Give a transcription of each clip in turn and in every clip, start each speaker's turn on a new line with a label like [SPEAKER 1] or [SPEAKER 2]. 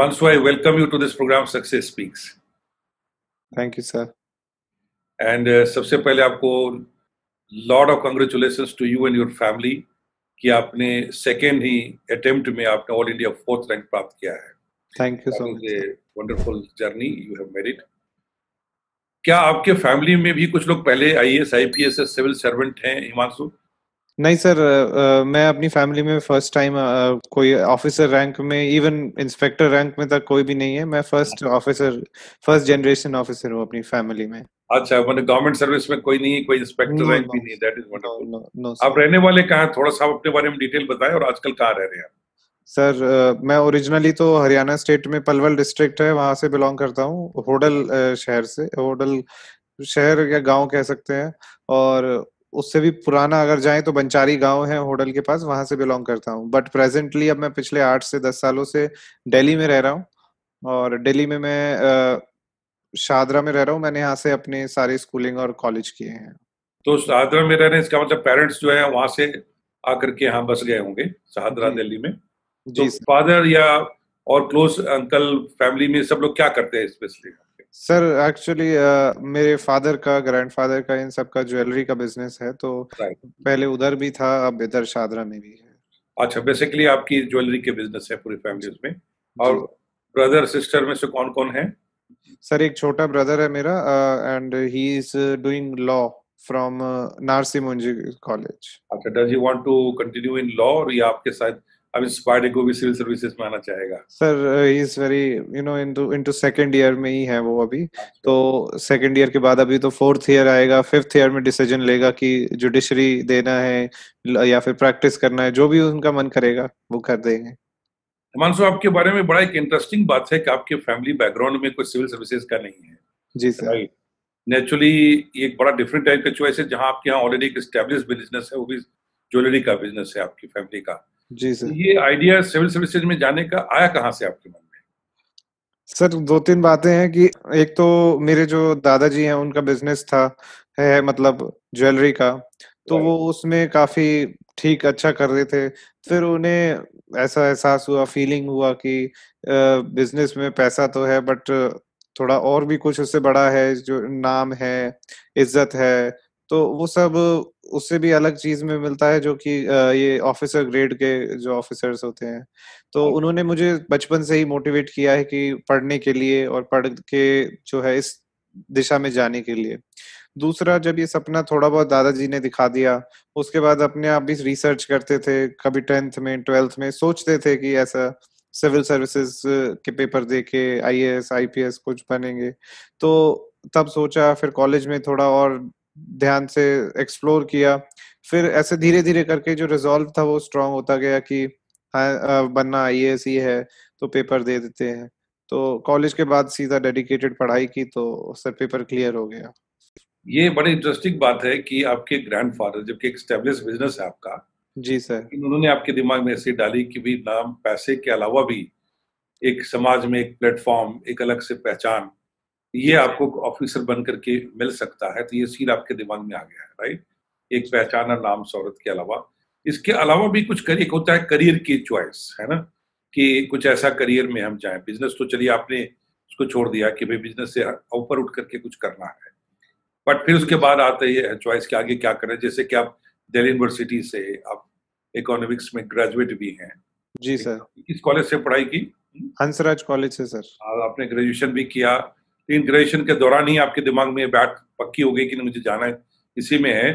[SPEAKER 1] Himanshu, I welcome you to this program Success Speaks. Thank you sir and सबसे पहले आपको lots of congratulation to you and your family कि आपने second ही attempt में आपने all India fourth rank प्राप्त किया है thank you so much wonderful journey you have merit क्या आपके फैमिली में भी कुछ लोग पहले आईएएस आईपीएस सिविल सर्वेंट हैं हिमांशु
[SPEAKER 2] नहीं सर आ, मैं अपनी फैमिली में फर्स्ट टाइम कोई ऑफिसर रैंक में इवन इंस्पेक्टर रैंक में तक कोई भी नहीं है मैं first officer first generation officer हूँ अपनी फैमिली में
[SPEAKER 1] अच्छा मतलब गवर्नमेंट सर्विस में कोई नहीं कोई इंस्पेक्टर रैंक भी नहीं दैट इज वंडरफुल आप रहने वाले कहाँ थोड़ा सा अपने बारे में डिटेल बताएं और आजकल कहाँ रह रहे हैं
[SPEAKER 2] सर uh, मैं ओरिजिनली तो हरियाणा स्टेट में पलवल डिस्ट्रिक्ट है वहां से बिलोंग करता हूँ होडल uh, शहर से होडल शहर या गांव कह सकते हैं और उससे भी पुराना अगर जाए तो बंचारी गांव है होटल के पास वहां से बिलोंग करता हूँ बट प्रेजेंटली अब मैं पिछले आठ से दस सालों से दिल्ली में रह रहा हूँ और दिल्ली में मैं शाहदरा में रह रहा हूँ मैंने यहाँ से अपने सारे स्कूलिंग और कॉलेज किए हैं
[SPEAKER 1] तो शाहदरा में रहने इसका मतलब पेरेंट्स जो है वहां से आकर के यहाँ बस गए होंगे शाहदरा दिल्ली में जी तो फादर या और क्लोज अंकल फैमिली में सब लोग क्या करते हैं स्पेशली
[SPEAKER 2] सर एक्चुअली uh, मेरे फादर का ग्रैंडफादर का इन सब का ज्वेलरी का बिजनेस है तो right. पहले उधर भी था अब इधर शादरा में भी है
[SPEAKER 1] अच्छा बेसिकली आपकी ज्वेलरी के बिजनेस है पूरी फैमिली में और ब्रदर सिस्टर में से कौन कौन है
[SPEAKER 2] सर एक छोटा ब्रदर है मेरा and he is doing law from Narsee Monjee
[SPEAKER 1] college अच्छा does you want to continue in law और ये आपके साथ अब इस इंस्पायर्ड को भी सिविल सर्विसेज में आना चाहेगा
[SPEAKER 2] sir he is very you know into into second year में ही है वो अभी तो सेकंड ईयर के बाद अभी तो फोर्थ ईयर आएगा फिफ्थ ईयर में डिसीजन लेगा कि जुडिशरी देना है या फिर प्रैक्टिस करना है जो भी उनका मन करेगा वो कर देंगे
[SPEAKER 1] मानसो आपके बारे में बड़ा एक इंटरेस्टिंग बात है कि आपके फैमिली बैकग्राउंड में कोई सिविल सर्विसेज का नहीं है जी सर नेचुरली एक बड़ा डिफरेंट टाइप का चॉइस है जहाँ आपके यहाँ ऑलरेडी एक स्टेब्लिश बिजनेस है वो भी ज्वेलरी का बिजनेस है आपकी फैमिली का जी सर तो ये आइडिया सिविल सर्विसेज में जाने का आया कहाँ से आपके मन में
[SPEAKER 2] सर दो तीन बातें हैं कि एक तो मेरे जो दादाजी हैं उनका बिजनेस था है मतलब ज्वेलरी का तो वो उसमें काफी ठीक अच्छा कर रहे थे फिर उन्हें ऐसा एहसास हुआ फीलिंग हुआ कि बिजनेस में पैसा तो है बट थोड़ा और भी कुछ उससे बड़ा है जो नाम है इज्जत है तो वो सब उससे भी अलग चीज में मिलता है जो कि ये ऑफिसर ग्रेड के जो ऑफिसर्स होते हैं तो उन्होंने मुझे बचपन से ही मोटिवेट किया है कि पढ़ने के लिए और पढ़ के जो है इस दिशा में जाने के लिए दूसरा जब ये सपना थोड़ा बहुत दादाजी ने दिखा दिया उसके बाद अपने आप भी रिसर्च करते थे कभी टेंथ में ट्वेल्थ में सोचते थे कि ऐसा सिविल सर्विसेज के पेपर दे के आई एस कुछ बनेंगे तो तब सोचा फिर कॉलेज में थोड़ा और ध्यान से एक्सप्लोर किया फिर ऐसे धीरे धीरे करके जो रिजोल्व था वो स्ट्रांग होता गया कि हाँ बनना आई एस ही है तो पेपर दे देते हैं तो कॉलेज के बाद सीधा डेडिकेटेड पढ़ाई की तो सर पेपर क्लियर हो गया
[SPEAKER 1] ये बड़ी इंटरेस्टिंग बात है कि आपके ग्रैंड फादर जबकि एक स्टेब्लिश बिजनेस है आपका जी सर उन्होंने आपके दिमाग में ऐसी डाली कि भी नाम पैसे के अलावा भी एक समाज में एक प्लेटफॉर्म एक अलग से पहचान ये आपको ऑफिसर बन करके मिल सकता है तो ये सीन आपके दिमाग में आ गया है राइट एक पहचाना नाम शौरत के अलावा इसके अलावा भी कुछ करियर होता है करियर की चॉइस है ना कि कुछ ऐसा करियर में हम जाएं बिजनेस तो चलिए आपने उसको छोड़ दिया कि भाई बिजनेस से ऊपर उठ करके कुछ करना है बट फिर उसके बाद आते ये चॉइस के आगे क्या करें जैसे कि आप दिल्ली यूनिवर्सिटी से आप इकोनॉमिक्स में ग्रेजुएट भी हैं जी सर किस कॉलेज से पढ़ाई की
[SPEAKER 2] हंसराज कॉलेज से सर
[SPEAKER 1] हाँ, आपने ग्रेजुएशन भी किया लेकिन ग्रेजुएशन के दौरान ही आपके दिमाग में बात पक्की हो गई कि मुझे जाना है इसी में है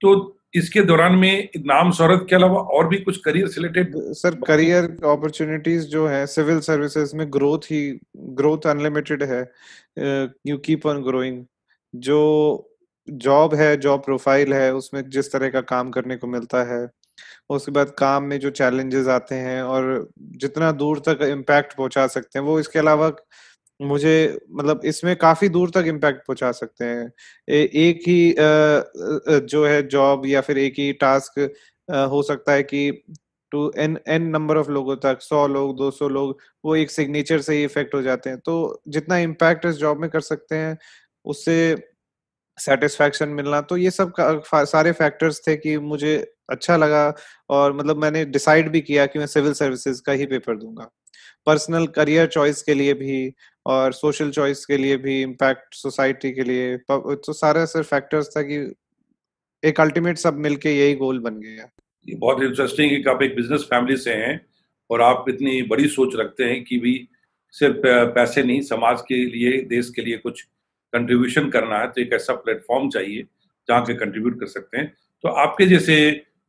[SPEAKER 1] तो इसके दौरान में नाम शहरत के अलावा और भी कुछ career related sir career
[SPEAKER 2] opportunities जो है सिविल सर्विसेज में ग्रोथ ही ग्रोथ अनलिमिटेड है यू कीप ऑन ग्रोइंग जो जॉब है जॉब प्रोफाइल है उसमें जिस तरह का काम करने को मिलता है उसके बाद काम में जो चैलेंजेस आते हैं और जितना दूर तक इम्पैक्ट पहुंचा सकते हैं वो इसके अलावा मुझे मतलब इसमें काफी दूर तक इम्पैक्ट पहुंचा सकते हैं ए, एक ही आ, जो है जॉब या फिर एक ही टास्क आ, हो सकता है कि to n n number of लोगों तक सौ लोग दो सौ लोग वो एक सिग्नेचर से ही इफेक्ट हो जाते हैं तो जितना इम्पैक्ट इस जॉब में कर सकते हैं उससे सेटिस्फैक्शन मिलना तो ये सब सारे फैक्टर्स थे कि मुझे अच्छा लगा और मतलब मैंने डिसाइड भी किया कि मैं सिविल सर्विसेज का ही पेपर दूंगा पर्सनल करियर चॉइस के लिए भी और सोशल चॉइस के लिए भी इम्पैक्ट सोसाइटी के लिए तो, तो सारे ऐसे फैक्टर्स था कि एक अल्टीमेट सब मिलके यही गोल बन गया
[SPEAKER 1] ये बहुत इंटरेस्टिंग है कि आप एक बिजनेस फैमिली से हैं और आप इतनी बड़ी सोच रखते हैं कि भी सिर्फ पैसे नहीं समाज के लिए देश के लिए कुछ कंट्रीब्यूशन करना है तो एक ऐसा प्लेटफॉर्म चाहिए जहाँ के कंट्रीब्यूट कर सकते हैं तो आपके जैसे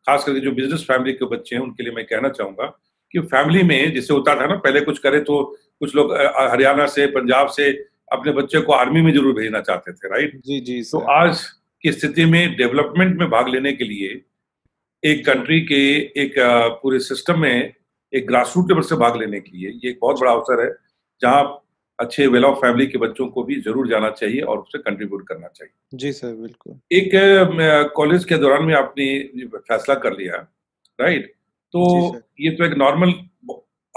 [SPEAKER 1] खास करके जो बिजनेस फैमिली के बच्चे हैं उनके लिए मैं कहना चाहूंगा कि फैमिली में जैसे होता था ना पहले कुछ करे तो कुछ लोग हरियाणा से पंजाब से अपने बच्चे को आर्मी में जरूर भेजना चाहते थे राइट जी जी तो आज की स्थिति में डेवलपमेंट में भाग लेने के लिए एक कंट्री के एक पूरे सिस्टम में एक ग्रासरूट लेवल से भाग लेने के लिए ये एक बहुत बड़ा अवसर है जहाँ अच्छे वेल ऑफ फैमिली के बच्चों को भी जरूर जाना चाहिए और उससे कंट्रीब्यूट करना चाहिए जी सर बिल्कुल एक कॉलेज के दौरान में आपने फैसला कर लिया राइट तो ये तो एक नॉर्मल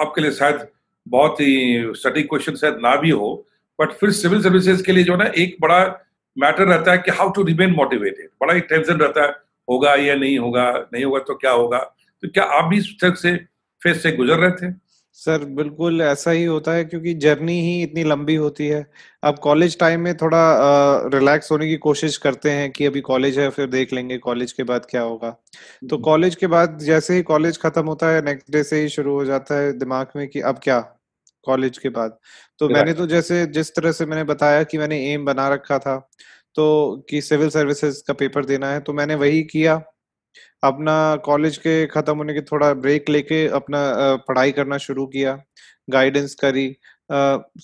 [SPEAKER 1] आपके लिए शायद बहुत ही सटीक क्वेश्चन शायद ना भी हो बट फिर सिविल सर्विसेज के लिए जो ना एक बड़ा मैटर रहता है कि हाउ टू रिमेन मोटिवेटेड बड़ा ही टेंशन रहता है होगा या नहीं होगा नहीं होगा तो क्या होगा तो क्या आप भी इस तरह से फेस से गुजर रहे
[SPEAKER 2] थे सर बिल्कुल ऐसा ही होता है क्योंकि जर्नी ही इतनी लंबी होती है अब कॉलेज टाइम में थोड़ा रिलैक्स होने की कोशिश करते हैं कि अभी कॉलेज है फिर देख लेंगे कॉलेज के बाद क्या होगा तो हम्म। कॉलेज के बाद जैसे ही कॉलेज खत्म होता है नेक्स्ट डे से ही शुरू हो जाता है दिमाग में कि अब क्या कॉलेज के बाद तो मैंने तो जैसे जिस तरह से मैंने बताया कि मैंने एम बना रखा था तो कि सिविल सर्विसेज का पेपर देना है तो मैंने वही किया अपना कॉलेज के खत्म होने के थोड़ा ब्रेक लेके अपना पढ़ाई करना शुरू किया गाइडेंस करी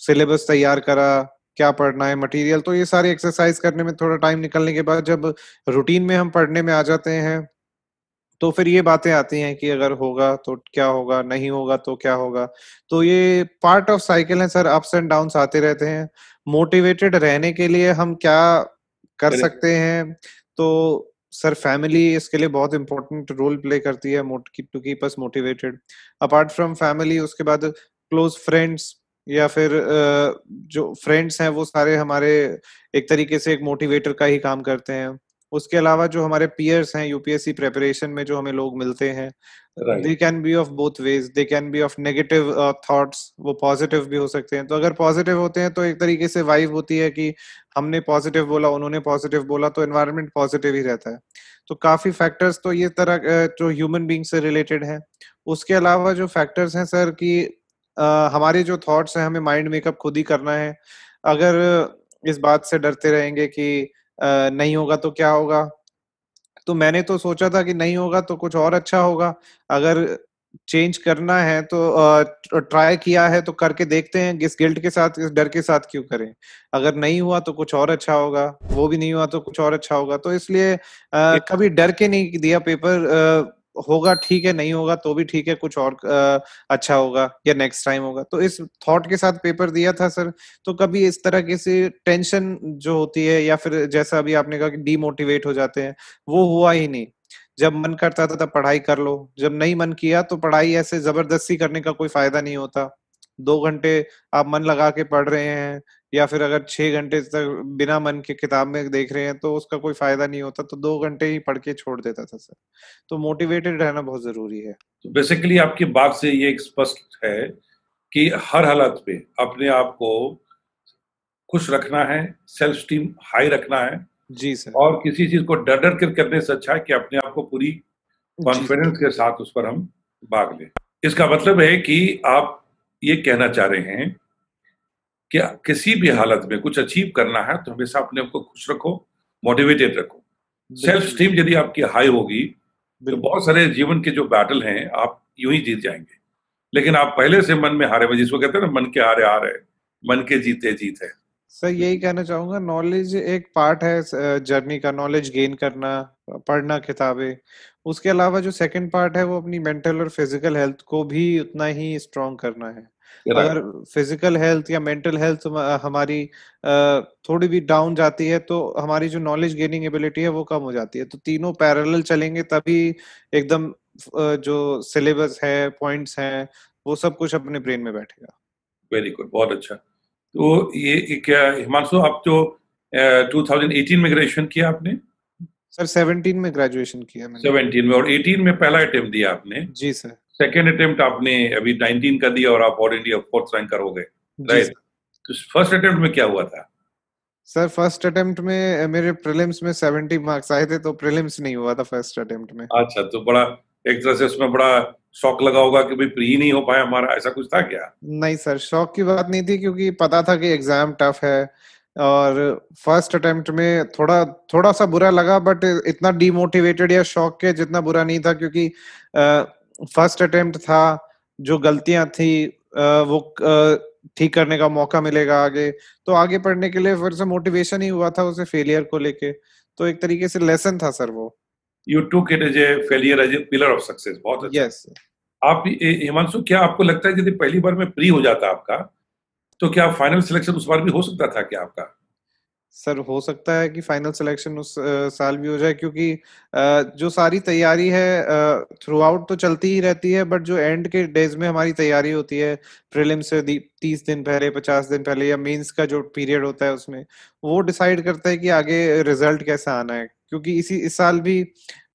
[SPEAKER 2] सिलेबस तैयार करा क्या पढ़ना है मटेरियल तो ये सारी एक्सरसाइज करने में थोड़ा टाइम निकलने के बाद जब रूटीन में हम पढ़ने में आ जाते हैं तो फिर ये बातें आती हैं कि अगर होगा तो क्या होगा नहीं होगा तो क्या होगा तो ये पार्ट ऑफ साइकिल है सर अप्स एंड डाउन आते रहते हैं मोटिवेटेड रहने के लिए हम क्या कर सकते हैं तो सर फैमिली इसके लिए बहुत इंपॉर्टेंट रोल प्ले करती है to keep us motivated apart from family उसके बाद क्लोज फ्रेंड्स या फिर जो फ्रेंड्स हैं वो सारे हमारे एक तरीके से एक मोटिवेटर का ही काम करते हैं उसके अलावा जो हमारे पियर्स हैं यूपीएससी प्रेपरेशन में जो हमें लोग मिलते हैं they can be of both ways they can be of negative thoughts वो पॉजिटिव भी हो सकते हैं तो अगर पॉजिटिव होते हैं तो एक तरीके से वाइव होती है कि हमने पॉजिटिव बोला उन्होंने पॉजिटिव बोला तो एनवायरमेंट पॉजिटिव ही रहता है तो काफी फैक्टर्स तो ये तरह जो ह्यूमन बींग से रिलेटेड है उसके अलावा जो फैक्टर्स हैं सर कि आ, हमारे जो थॉट्स हैं हमें माइंड मेकअप खुद ही करना है अगर इस बात से डरते रहेंगे कि नहीं होगा तो क्या होगा तो मैंने तो सोचा था कि नहीं होगा तो कुछ और अच्छा होगा अगर चेंज करना है तो ट्राई किया है तो करके देखते हैं किस गिल्ट के साथ किस डर के साथ क्यों करें अगर नहीं हुआ तो कुछ और अच्छा होगा वो भी नहीं हुआ तो कुछ और अच्छा होगा तो इसलिए आ, कभी डर के नहीं दिया पेपर आ, होगा ठीक है नहीं होगा तो भी ठीक है कुछ और आ, अच्छा होगा या नेक्स्ट टाइम होगा तो इस थॉट के साथ पेपर दिया था सर तो कभी इस तरह की सी टेंशन जो होती है या फिर जैसा अभी आपने कहा कि डीमोटिवेट हो जाते हैं वो हुआ ही नहीं जब मन करता था तब पढ़ाई कर लो जब नहीं मन किया तो पढ़ाई ऐसे जबरदस्ती करने का कोई फायदा नहीं होता दो घंटे आप मन लगा के पढ़ रहे हैं या फिर अगर छह घंटे तक बिना मन के किताब में देख रहे हैं तो उसका कोई फायदा नहीं होता तो दो घंटे ही पढ़ के छोड़ देता था सर तो मोटिवेटेड रहना बहुत जरूरी है
[SPEAKER 1] तो बेसिकली आपकी बात से ये स्पष्ट है कि हर हालत पे अपने आप को खुश रखना है सेल्फ स्टीम हाई रखना है जी सर और किसी चीज को डर डर कर करने से अच्छा है कि अपने आप को पूरी कॉन्फिडेंस के साथ उस पर हम भाग लें इसका मतलब है कि आप ये कहना चाह रहे हैं कि किसी भी हालत में कुछ अचीव करना है तो हमेशा अपने आप को खुश रखो मोटिवेटेड रखो सेल्फ स्टीम यदि आपकी हाई होगी तो बहुत सारे जीवन के जो बैटल हैं आप यूं ही जीत जाएंगे लेकिन आप पहले से मन में हारे हुए जिसको कहते हैं ना मन के हारे हारे मन के जीते जीत है
[SPEAKER 2] सर यही कहना चाहूंगा नॉलेज एक पार्ट है जर्नी का नॉलेज गेन करना पढ़ना किताबें उसके अलावा जो सेकंड पार्ट है वो अपनी मेंटल और फिजिकल हेल्थ को भी उतना ही स्ट्रॉन्ग करना है अगर फिजिकल हेल्थ या मेंटल हेल्थ हमारी थोड़ी भी डाउन जाती है तो हमारी जो नॉलेज गेनिंग एबिलिटी है वो कम हो जाती है तो तीनों पैरेलल चलेंगे तभी एकदम जो सिलेबस है पॉइंट्स हैं वो सब कुछ अपने ब्रेन में बैठेगा
[SPEAKER 1] वेरी गुड बहुत अच्छा तो ये क्या हिमांशु आप जो uh, 2018 में ग्रेजुएशन किया आपने
[SPEAKER 2] सर 17 में ग्रेजुएशन किया मैंने
[SPEAKER 1] 17 में और 18 में पहला अटेम्प्ट दिया आपने जी सर सेकेंड अटेम्प्ट आपने अभी नाइनटीन का दिया और आप ऑल इंडिया फोर्थ रैंकर हो गए राइट तो फर्स्ट अटेम्प्ट में क्या हुआ था
[SPEAKER 2] सर फर्स्ट अटेम्प्ट में मेरे प्रीलिम्स में 70 मार्क्स आए थे तो प्रीलिम्स नहीं हुआ था फर्स्ट अटेम्प्ट में
[SPEAKER 1] अच्छा तो बड़ा एक तरह से उसमें बड़ा शौक लगा होगा कि भाई प्री नहीं हो पाया हमारा ऐसा कुछ था क्या
[SPEAKER 2] नहीं सर शौक की बात नहीं थी क्योंकि पता था कि एग्जाम टफ है और फर्स्ट अटेम्प्ट में थोड़ा थोड़ा सा बुरा लगा बट इतना डीमोटिवेटेड या शौक के जितना बुरा नहीं था क्योंकि फर्स्ट अटेम्प्ट था जो गलतियां थी वो ठीक करने का मौका मिलेगा आगे तो आगे पढ़ने के लिए फिर से मोटिवेशन ही हुआ था उसे फेलियर को लेके तो एक तरीके से लेसन था सर वो
[SPEAKER 1] you took it as a failure as a pillar of success बहुत अच्छा yes. आप हिमांशु क्या आपको लगता है यदि पहली बार में प्री हो जाता आपका तो क्या फाइनल सिलेक्शन उस बार भी हो सकता था क्या आपका
[SPEAKER 2] सर हो सकता है कि फाइनल सिलेक्शन उस आ, साल भी हो जाए क्योंकि आ, जो सारी तैयारी है थ्रू आउट तो चलती ही रहती है बट जो एंड के डेज में हमारी तैयारी होती है प्रिलिम से तीस दिन पहले पचास दिन पहले या मेंस का जो पीरियड होता है उसमें वो डिसाइड करता है कि आगे रिजल्ट कैसा आना है क्योंकि इसी इस साल भी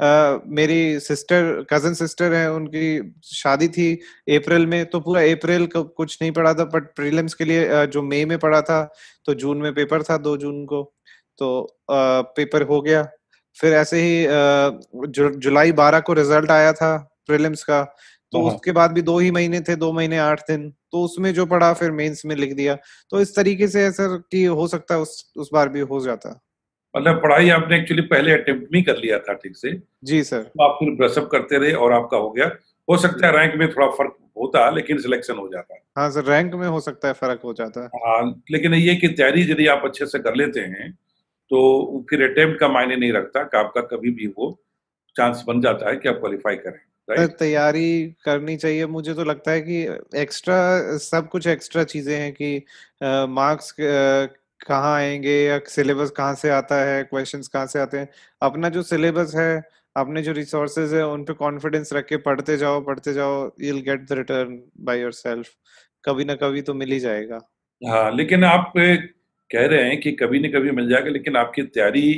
[SPEAKER 2] Uh, मेरी सिस्टर कजन सिस्टर है उनकी शादी थी अप्रैल में तो पूरा अप्रैल कुछ नहीं पढ़ा था बट प्रीलिम्स के लिए जो मई में पढ़ा था तो जून में पेपर था दो जून को तो आ, पेपर हो गया फिर ऐसे ही जु, जुलाई बारह को रिजल्ट आया था प्रीलिम्स का तो हाँ, हाँ। उसके बाद भी दो ही महीने थे दो महीने आठ दिन तो उसमें जो पढ़ा फिर मेंस में लिख दिया तो इस तरीके से सर कि हो सकता है उस उस बार भी हो जाता
[SPEAKER 1] मतलब पढ़ाई आपने एक्चुअली पहले अटेम्प्ट नहीं कर लिया था ठीक से जी सर तो आप फिर ब्रशअप करते रहे और आपका हो गया हो सकता है रैंक में थोड़ा फर्क होता है लेकिन सिलेक्शन हो जाता है
[SPEAKER 2] हाँ सर रैंक में हो सकता है फर्क हो जाता है
[SPEAKER 1] हाँ लेकिन ये कि तैयारी यदि आप अच्छे से कर लेते हैं तो फिर अटेम्प्ट का मायने नहीं रखता कि आपका कभी भी वो चांस बन जाता है कि आप क्वालिफाई करें
[SPEAKER 2] तैयारी करनी चाहिए मुझे तो लगता है कि एक्स्ट्रा सब कुछ एक्स्ट्रा चीजें हैं कि मार्क्स कहाँ आएंगे या सिलेबस कहाँ से आता है क्वेश्चंस कहाँ से आते हैं अपना जो सिलेबस है अपने जो रिसोर्सेज है उन पे कॉन्फिडेंस रख के पढ़ते जाओ पढ़ते जाओ you get the return by yourself कभी ना कभी तो मिल ही जाएगा
[SPEAKER 1] हाँ लेकिन आप कह रहे हैं कि कभी ना कभी मिल जाएगा लेकिन आपकी तैयारी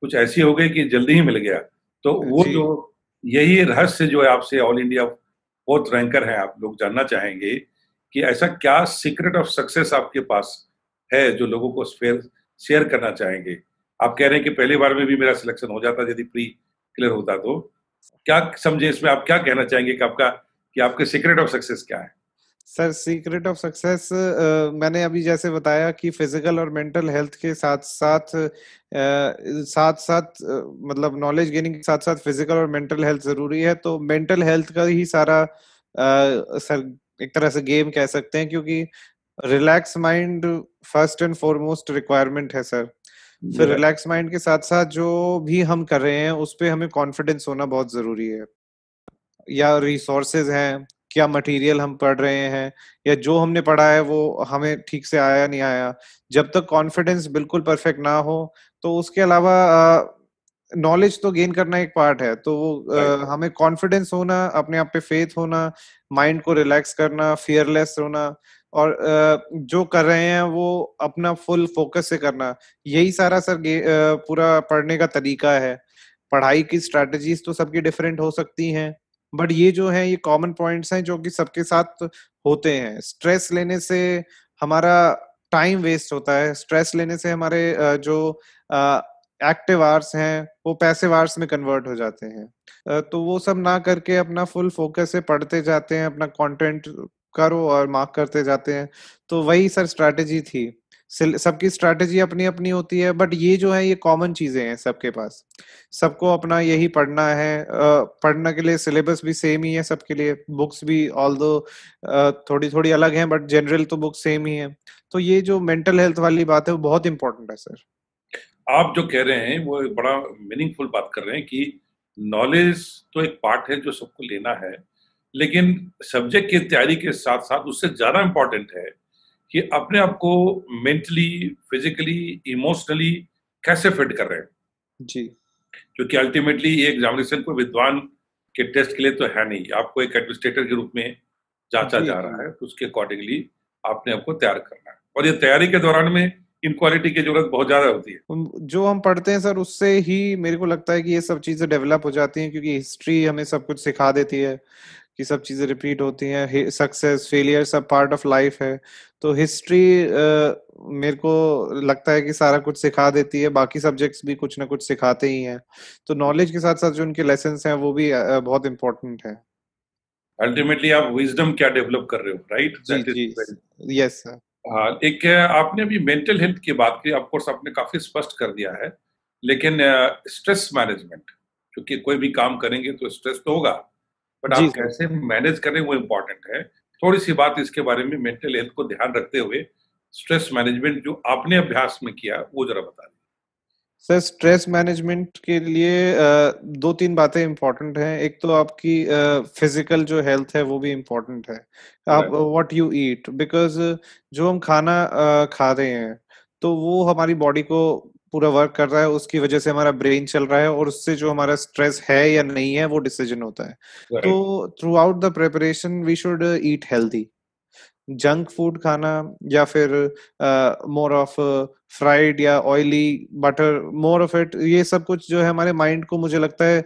[SPEAKER 1] कुछ ऐसी हो गई कि जल्दी ही मिल गया तो वो जो यही रहस्य जो है आपसे ऑल इंडिया फोर्थ रैंकर है आप लोग जानना चाहेंगे कि ऐसा क्या सीक्रेट ऑफ सक्सेस आपके पास है जो लोगों को शेयर करना चाहेंगे आप कह रहे हैं कि पहली बार में भी मेरा सिलेक्शन हो जाता यदि प्री क्लियर होता तो क्या समझे इसमें आप क्या कहना चाहेंगे कि आपका कि आपके सीक्रेट ऑफ सक्सेस क्या है
[SPEAKER 2] सर सीक्रेट ऑफ सक्सेस मैंने अभी जैसे बताया कि फिजिकल और मेंटल हेल्थ के साथ साथ आ, साथ साथ मतलब नॉलेज गेनिंग के साथ साथ फिजिकल और मेंटल हेल्थ जरूरी है तो मेंटल हेल्थ का ही सारा आ, सर एक तरह से गेम कह सकते हैं क्योंकि relax mind first and foremost requirement है सर फिर रिलैक्स माइंड के साथ साथ जो भी हम कर रहे हैं उस पर हमें कॉन्फिडेंस होना बहुत जरूरी है या रिसोर्सेज हैं क्या मटेरियल हम पढ़ रहे हैं या जो हमने पढ़ा है वो हमें ठीक से आया नहीं आया जब तक कॉन्फिडेंस बिल्कुल परफेक्ट ना हो तो उसके अलावा नॉलेज तो गेन करना एक पार्ट है तो वो आ, हमें कॉन्फिडेंस होना अपने आप पे फेथ होना माइंड को रिलैक्स करना फियरलेस होना और जो कर रहे हैं वो अपना फुल फोकस से करना यही सारा सर पूरा पढ़ने का तरीका है पढ़ाई की स्ट्रैटेजीज तो सबकी डिफरेंट हो सकती हैं बट ये जो है ये कॉमन पॉइंट्स हैं जो कि सबके साथ होते हैं स्ट्रेस लेने से हमारा टाइम वेस्ट होता है स्ट्रेस लेने से हमारे जो एक्टिव आर्स हैं वो पैसे आवर्स में कन्वर्ट हो जाते हैं तो वो सब ना करके अपना फुल फोकस से पढ़ते जाते हैं अपना कंटेंट करो और मार्क करते जाते हैं तो वही सर स्ट्रैटेजी थी सबकी स्ट्रैटेजी अपनी अपनी होती है बट ये जो है ये कॉमन चीजें हैं सबके पास सबको अपना यही पढ़ना है पढ़ने के लिए सिलेबस भी सेम ही है सबके लिए बुक्स भी ऑल दो थोड़ी थोड़ी अलग हैं बट जनरल तो बुक सेम ही है तो ये जो मेंटल हेल्थ वाली बात है वो बहुत इंपॉर्टेंट है सर
[SPEAKER 1] आप जो कह रहे हैं वो बड़ा मीनिंगफुल बात कर रहे हैं कि नॉलेज तो एक पार्ट है जो सबको लेना है लेकिन सब्जेक्ट की तैयारी के साथ साथ उससे ज़्यादा इम्पोर्टेंट है कि अपने आप को मेंटली फिजिकली इमोशनली कैसे फिट कर रहे हैं जी क्योंकि अल्टीमेटली एग्जामिनेशन को विद्वान के टेस्ट के लिए तो है नहीं आपको एक एडमिनिस्ट्रेटर के रूप में जांचा जा रहा है तो उसके अकॉर्डिंगली आपने आपको तैयार करना है और ये तैयारी के दौरान में इनक्वालिटी की जरूरत बहुत ज्यादा होती
[SPEAKER 2] है जो हम पढ़ते हैं सर उससे ही मेरे को लगता है कि ये सब चीजें डेवलप हो जाती हैं क्योंकि हिस्ट्री हमें सब कुछ सिखा देती है कि सब चीजें रिपीट होती हैं सक्सेस फेलियर सब पार्ट ऑफ लाइफ है तो हिस्ट्री मेरे को लगता है कि सारा कुछ सिखा देती है बाकी सब्जेक्ट्स भी कुछ ना कुछ सिखाते ही हैं तो नॉलेज के साथ साथ जो उनके लेसन हैं वो भी बहुत इम्पोर्टेंट है
[SPEAKER 1] अल्टीमेटली आप विजडम क्या डेवलप कर रहे हो राइट यस सर एक आपने अभी मेंटल हेल्थ की बात की ऑफकोर्स आपने काफी स्पष्ट कर दिया है लेकिन स्ट्रेस मैनेजमेंट क्योंकि कोई भी काम करेंगे तो स्ट्रेस तो होगा बट आप कैसे मैनेज करें वो इम्पोर्टेंट है थोड़ी सी बात इसके बारे में मेंटल हेल्थ को ध्यान रखते हुए स्ट्रेस मैनेजमेंट जो आपने अभ्यास में किया वो जरा बता दें
[SPEAKER 2] सर स्ट्रेस मैनेजमेंट के लिए दो तीन बातें इम्पोर्टेंट हैं एक तो आपकी फिजिकल जो हेल्थ है वो भी इम्पोर्टेंट है आप व्हाट यू ईट बिकॉज जो हम खाना खा रहे हैं तो वो हमारी बॉडी को पूरा वर्क कर रहा है उसकी वजह से हमारा ब्रेन चल रहा है और उससे जो हमारा स्ट्रेस है या नहीं है वो डिसीजन होता है तो throughout the preparation we should eat healthy junk food खाना या फिर मोर ऑफ फ्राइड या oily butter more of it ये सब कुछ जो है हमारे माइंड को मुझे लगता है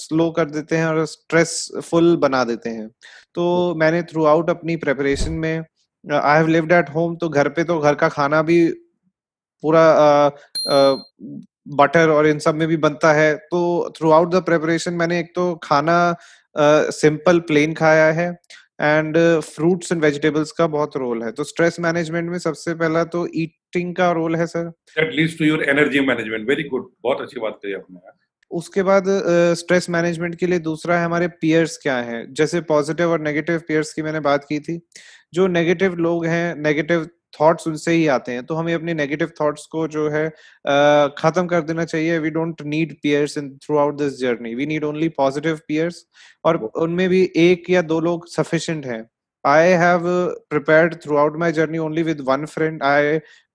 [SPEAKER 2] स्लो uh, कर देते हैं और स्ट्रेसफुल बना देते हैं तो मैंने थ्रू आउट अपनी प्रेपरेशन में I have lived at home तो घर पे तो घर का खाना भी पूरा बटर और इन सब में भी बनता है तो थ्रू आउट द प्रेपरेशन मैंने एक तो खाना सिंपल प्लेन खाया है एंड फ्रूट्स एंड वेजिटेबल्स का बहुत रोल है तो स्ट्रेस मैनेजमेंट में सबसे पहला तो ईटिंग का रोल है sir
[SPEAKER 1] that leads to your energy management very good बहुत अच्छी बात कही आपने
[SPEAKER 2] उसके बाद स्ट्रेस uh, मैनेजमेंट के लिए दूसरा है हमारे पीयर्स क्या है जैसे पॉजिटिव और नेगेटिव पीयर्स की मैंने बात की थी जो नेगेटिव लोग हैं नेगेटिव थॉट्स उनसे ही आते हैं तो हमें अपने नेगेटिव थॉट्स को जो है खत्म कर देना चाहिए we don't need peers in throughout this journey we need only positive peers और उनमें भी एक या दो लोग सफिशियंट हैं I have prepared throughout my journey only with one friend. I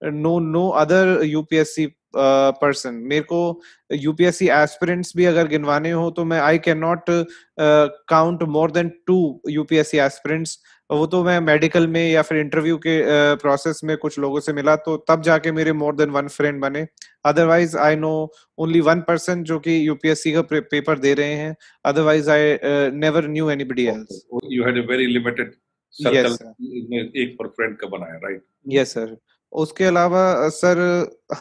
[SPEAKER 2] know no other UPSC person uh, मेरे को यूपीएससी एस्पिरेंट्स भी अगर गिनवाने हो तो मैं I can not count more than two UPSC aspirants वो तो मैं मेडिकल में या फिर इंटरव्यू के प्रोसेस uh, में कुछ लोगों से मिला तो तब जाके मेरे मोर देन वन फ्रेंड बने otherwise I know only one person जो कि यूपीएससी का पेपर दे रहे हैं otherwise I never knew anybody else
[SPEAKER 1] you had a very limited circle एक पर फ्रेंड का बनाया राइट यस सर
[SPEAKER 2] उसके अलावा सर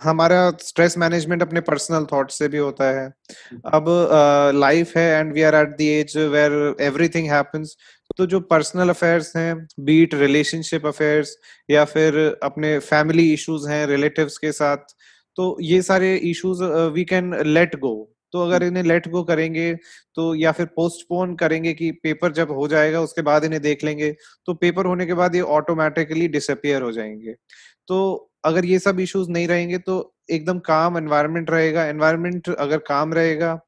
[SPEAKER 2] हमारा स्ट्रेस मैनेजमेंट अपने पर्सनल थॉट से भी होता है हम्म। अब लाइफ uh, है and we are at the age where everything happens तो जो पर्सनल अफेयर्स हैं बीट रिलेशनशिप अफेयर्स या फिर अपने फैमिली इश्यूज हैं रिलेटिव्स के साथ तो ये सारे issues we can let go तो अगर इन्हें लेट गो करेंगे तो या फिर पोस्टपोन करेंगे कि पेपर जब हो जाएगा उसके बाद इन्हें देख लेंगे तो पेपर होने के बाद ये ऑटोमेटिकली डिसअपियर हो जाएंगे तो अगर ये सब इश्यूज नहीं रहेंगे तो एकदम काम एनवायरनमेंट रहेगा एनवायरनमेंट अगर काम रहेगा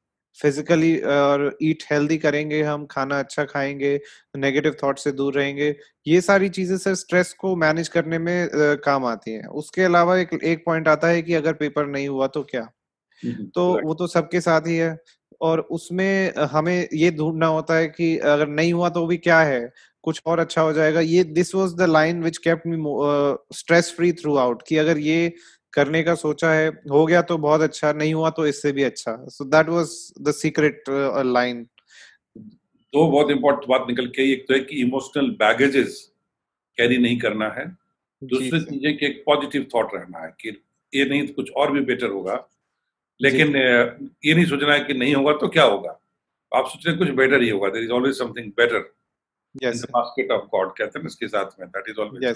[SPEAKER 2] फिजिकली और ईट हेल्दी करेंगे हम खाना अच्छा खाएंगे नेगेटिव थॉट से दूर रहेंगे ये सारी चीजें सर स्ट्रेस को मैनेज करने में काम आती हैं उसके अलावा एक एक पॉइंट आता है कि अगर पेपर नहीं हुआ तो क्या हम्म, तो वो तो सबके साथ ही है और उसमें हमें ये ढूंढना होता है कि अगर नहीं हुआ तो भी क्या है कुछ और अच्छा हो जाएगा ये this was the line which kept me stress free throughout कि अगर ये करने का सोचा है हो गया तो बहुत अच्छा नहीं हुआ तो इससे भी अच्छा so that was the secret
[SPEAKER 1] line दो बहुत इंपॉर्टेंट बात निकल के एक तो है कि इमोशनल बैगेजेस कैरी नहीं करना है दूसरी चीज है कि एक पॉजिटिव थॉट रहना है कि ये नहीं तो कुछ और भी बेटर होगा लेकिन uh, ये नहीं सोचना है कि नहीं होगा तो क्या होगा आप सोच रहे कुछ बेटर ही होगा there is always something better basket of God कहते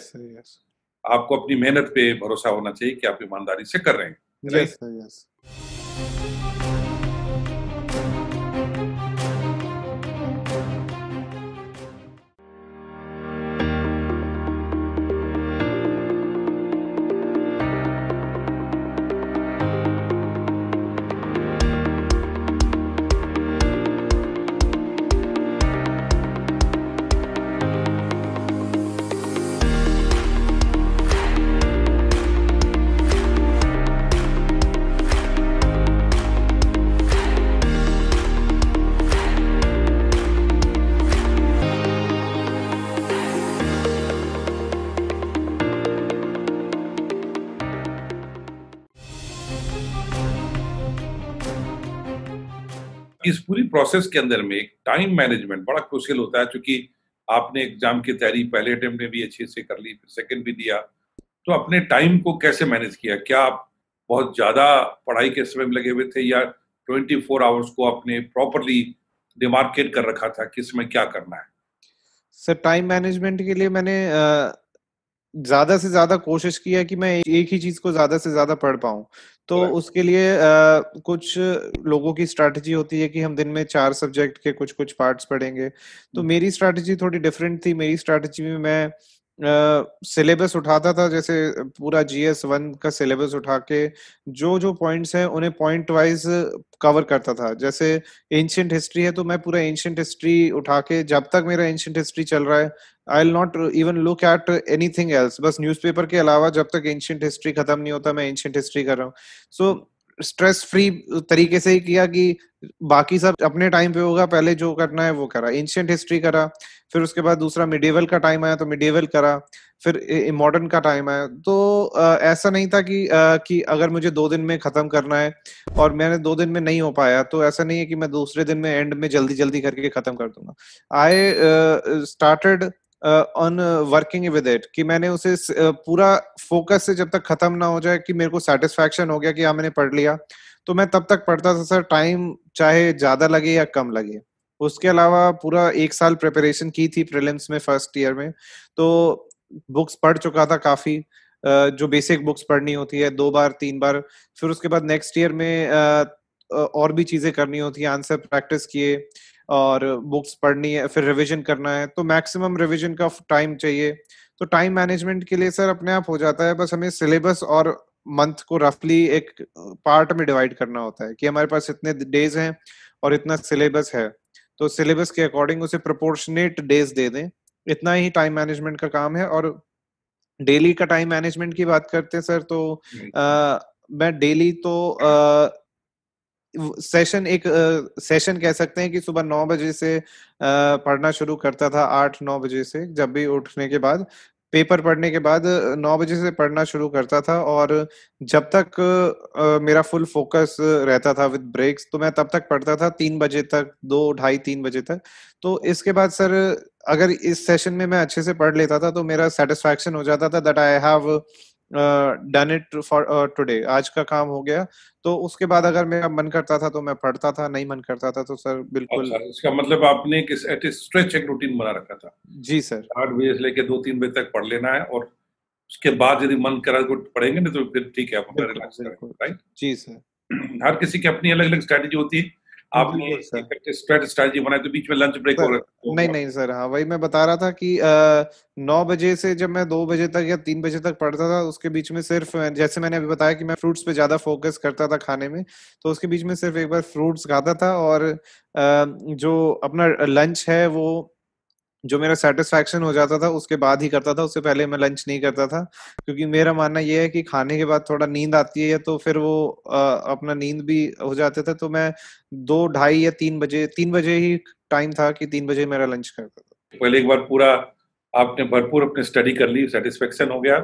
[SPEAKER 1] आपको अपनी मेहनत पे भरोसा होना चाहिए कि आप ईमानदारी से कर रहे हैं यस यस right? प्रोसेस के अंदर में एक टाइम मैनेजमेंट बड़ा क्रुशियल होता है चूंकि आपने एग्जाम की तैयारी पहले अटेम्प्ट में भी अच्छे से कर ली फिर सेकेंड भी दिया तो अपने टाइम को कैसे मैनेज किया क्या आप बहुत ज़्यादा पढ़ाई के समय लगे हुए थे या ट्वेंटी फोर आवर्स को आपने प्रॉपरली डिमार्केट कर रखा था किस में क्या करना है
[SPEAKER 2] सर टाइम मैनेजमेंट के लिए मैंने ज्यादा से ज्यादा कोशिश की है कि मैं एक ही चीज को ज्यादा से ज्यादा पढ़ पाऊं तो उसके लिए आ, कुछ लोगों की स्ट्रैटेजी होती है कि हम दिन में चार सब्जेक्ट के कुछ कुछ पार्ट्स पढ़ेंगे तो मेरी स्ट्रैटेजी थोड़ी डिफरेंट थी मेरी स्ट्रैटेजी में मैं सिलेबस uh, उठाता था जैसे पूरा जीएस वन का सिलेबस उठा के जो जो पॉइंट्स हैं उन्हें पॉइंट वाइज कवर करता था जैसे एंशियंट हिस्ट्री है तो मैं पूरा एंशियंट हिस्ट्री उठा के जब तक मेरा एंशियंट हिस्ट्री चल रहा है I will not even look at anything else बस न्यूज़पेपर के अलावा जब तक एंशियंट हिस्ट्री खत्म नहीं होता मैं एंशियंट हिस्ट्री कर रहा हूँ सो स्ट्रेस फ्री तरीके से ही किया कि बाकी सब अपने टाइम पे होगा पहले जो करना है वो करा एंशियंट हिस्ट्री करा फिर उसके बाद दूसरा मिडिवल का टाइम आया तो मिडिवल करा फिर मॉडर्न का टाइम आया तो आ, ऐसा नहीं था कि आ, कि अगर मुझे दो दिन में खत्म करना है और मैंने दो दिन में नहीं हो पाया तो ऐसा नहीं है कि मैं दूसरे दिन में एंड में जल्दी जल्दी करके खत्म कर दूंगा I started on working with it कि मैंने उसे पूरा फोकस से जब तक खत्म ना हो जाए कि मेरे को सेटिस्फेक्शन हो गया कि हाँ मैंने पढ़ लिया तो मैं तब तक पढ़ता था सर टाइम चाहे ज्यादा लगे या कम लगे उसके अलावा पूरा एक साल प्रिपरेशन की थी प्रिलिम्स में फर्स्ट ईयर में तो बुक्स पढ़ चुका था काफी जो बेसिक बुक्स पढ़नी होती है दो बार तीन बार फिर उसके बाद नेक्स्ट ईयर में और भी चीजें करनी होती है आंसर प्रैक्टिस किए और बुक्स पढ़नी है फिर रिवीजन करना है तो मैक्सिमम रिवीजन का टाइम चाहिए तो टाइम मैनेजमेंट के लिए सर अपने आप हो जाता है बस हमें सिलेबस और मंथ को रफली एक पार्ट में डिवाइड करना होता है कि हमारे पास इतने डेज हैं और इतना सिलेबस है तो सिलेबस के अकॉर्डिंग उसे प्रोपोर्शनेट डेज दे दें इतना ही टाइम मैनेजमेंट का काम है और डेली का टाइम मैनेजमेंट की बात करते हैं सर तो आ, मैं डेली तो आ, सेशन एक आ, सेशन कह सकते हैं कि सुबह नौ बजे से आ, पढ़ना शुरू करता था आठ नौ बजे से जब भी उठने के बाद पेपर पढ़ने के बाद नौ बजे से पढ़ना शुरू करता था और जब तक आ, मेरा फुल फोकस रहता था विद ब्रेक्स तो मैं तब तक पढ़ता था तीन बजे तक दो ढाई तीन बजे तक तो इसके बाद सर अगर इस सेशन में मैं अच्छे से पढ़ लेता था तो मेरा सेटिस्फैक्शन हो जाता था that I have done it for today आज का काम हो गया तो उसके बाद अगर मेरा मन करता था तो मैं पढ़ता था नहीं मन करता था तो सर
[SPEAKER 1] बिल्कुल अच्छा, इसका मतलब आपने किस एट स्ट्रेच एक रूटीन बना रखा था जी सर आठ बजे से लेके दो तीन बजे तक पढ़ लेना है और उसके बाद यदि मन करा तो पढ़ेंगे ना तो फिर ठीक है आप राइट जी सर हर किसी की अपनी अलग अलग स्ट्रैटेजी होती है आपने स्ट्रेटजी बनाई तो बीच में लंच ब्रेक हो रहा नहीं
[SPEAKER 2] नहीं सर हाँ वही मैं बता रहा था कि नौ बजे से जब मैं दो बजे तक या तीन बजे तक पढ़ता था उसके बीच में सिर्फ जैसे मैंने अभी बताया कि मैं फ्रूट्स पे ज्यादा फोकस करता था खाने में तो उसके बीच में सिर्फ एक बार फ्रूट्स खाता था और जो अपना लंच है वो जो मेरा सेटिस्फेक्शन हो जाता था उसके बाद ही करता था उससे पहले मैं लंच नहीं करता था क्योंकि मेरा मानना यह है कि खाने के बाद थोड़ा नींद आती है तो फिर वो आ, अपना नींद भी हो जाते थे तो मैं दो ढाई या तीन बजे तीन बजे ही टाइम था कि तीन बजे मेरा लंच करता
[SPEAKER 1] था पहले एक बार पूरा आपने भरपूर अपने स्टडी कर ली सेटिस्फेक्शन हो गया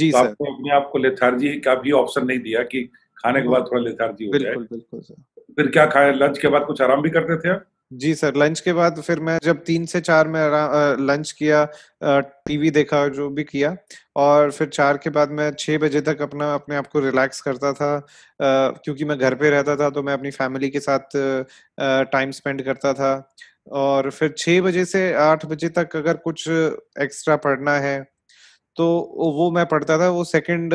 [SPEAKER 1] जी तो सर आपने अपने आप को लेथार्जी का भी ऑप्शन नहीं दिया कि खाने के बाद थोड़ा लेथार्जी हो जाए बिल्कुल बिल्कुल सर फिर क्या खाया लंच के बाद कुछ आराम भी करते
[SPEAKER 2] थे आप जी सर लंच के बाद फिर मैं जब तीन से चार में लंच किया टीवी देखा जो भी किया और फिर चार के बाद मैं छः बजे तक अपना अपने आप को रिलैक्स करता था क्योंकि मैं घर पे रहता था तो मैं अपनी फैमिली के साथ टाइम स्पेंड करता था और फिर छः बजे से आठ बजे तक अगर कुछ एक्स्ट्रा पढ़ना है तो वो मैं पढ़ता था वो सेकंड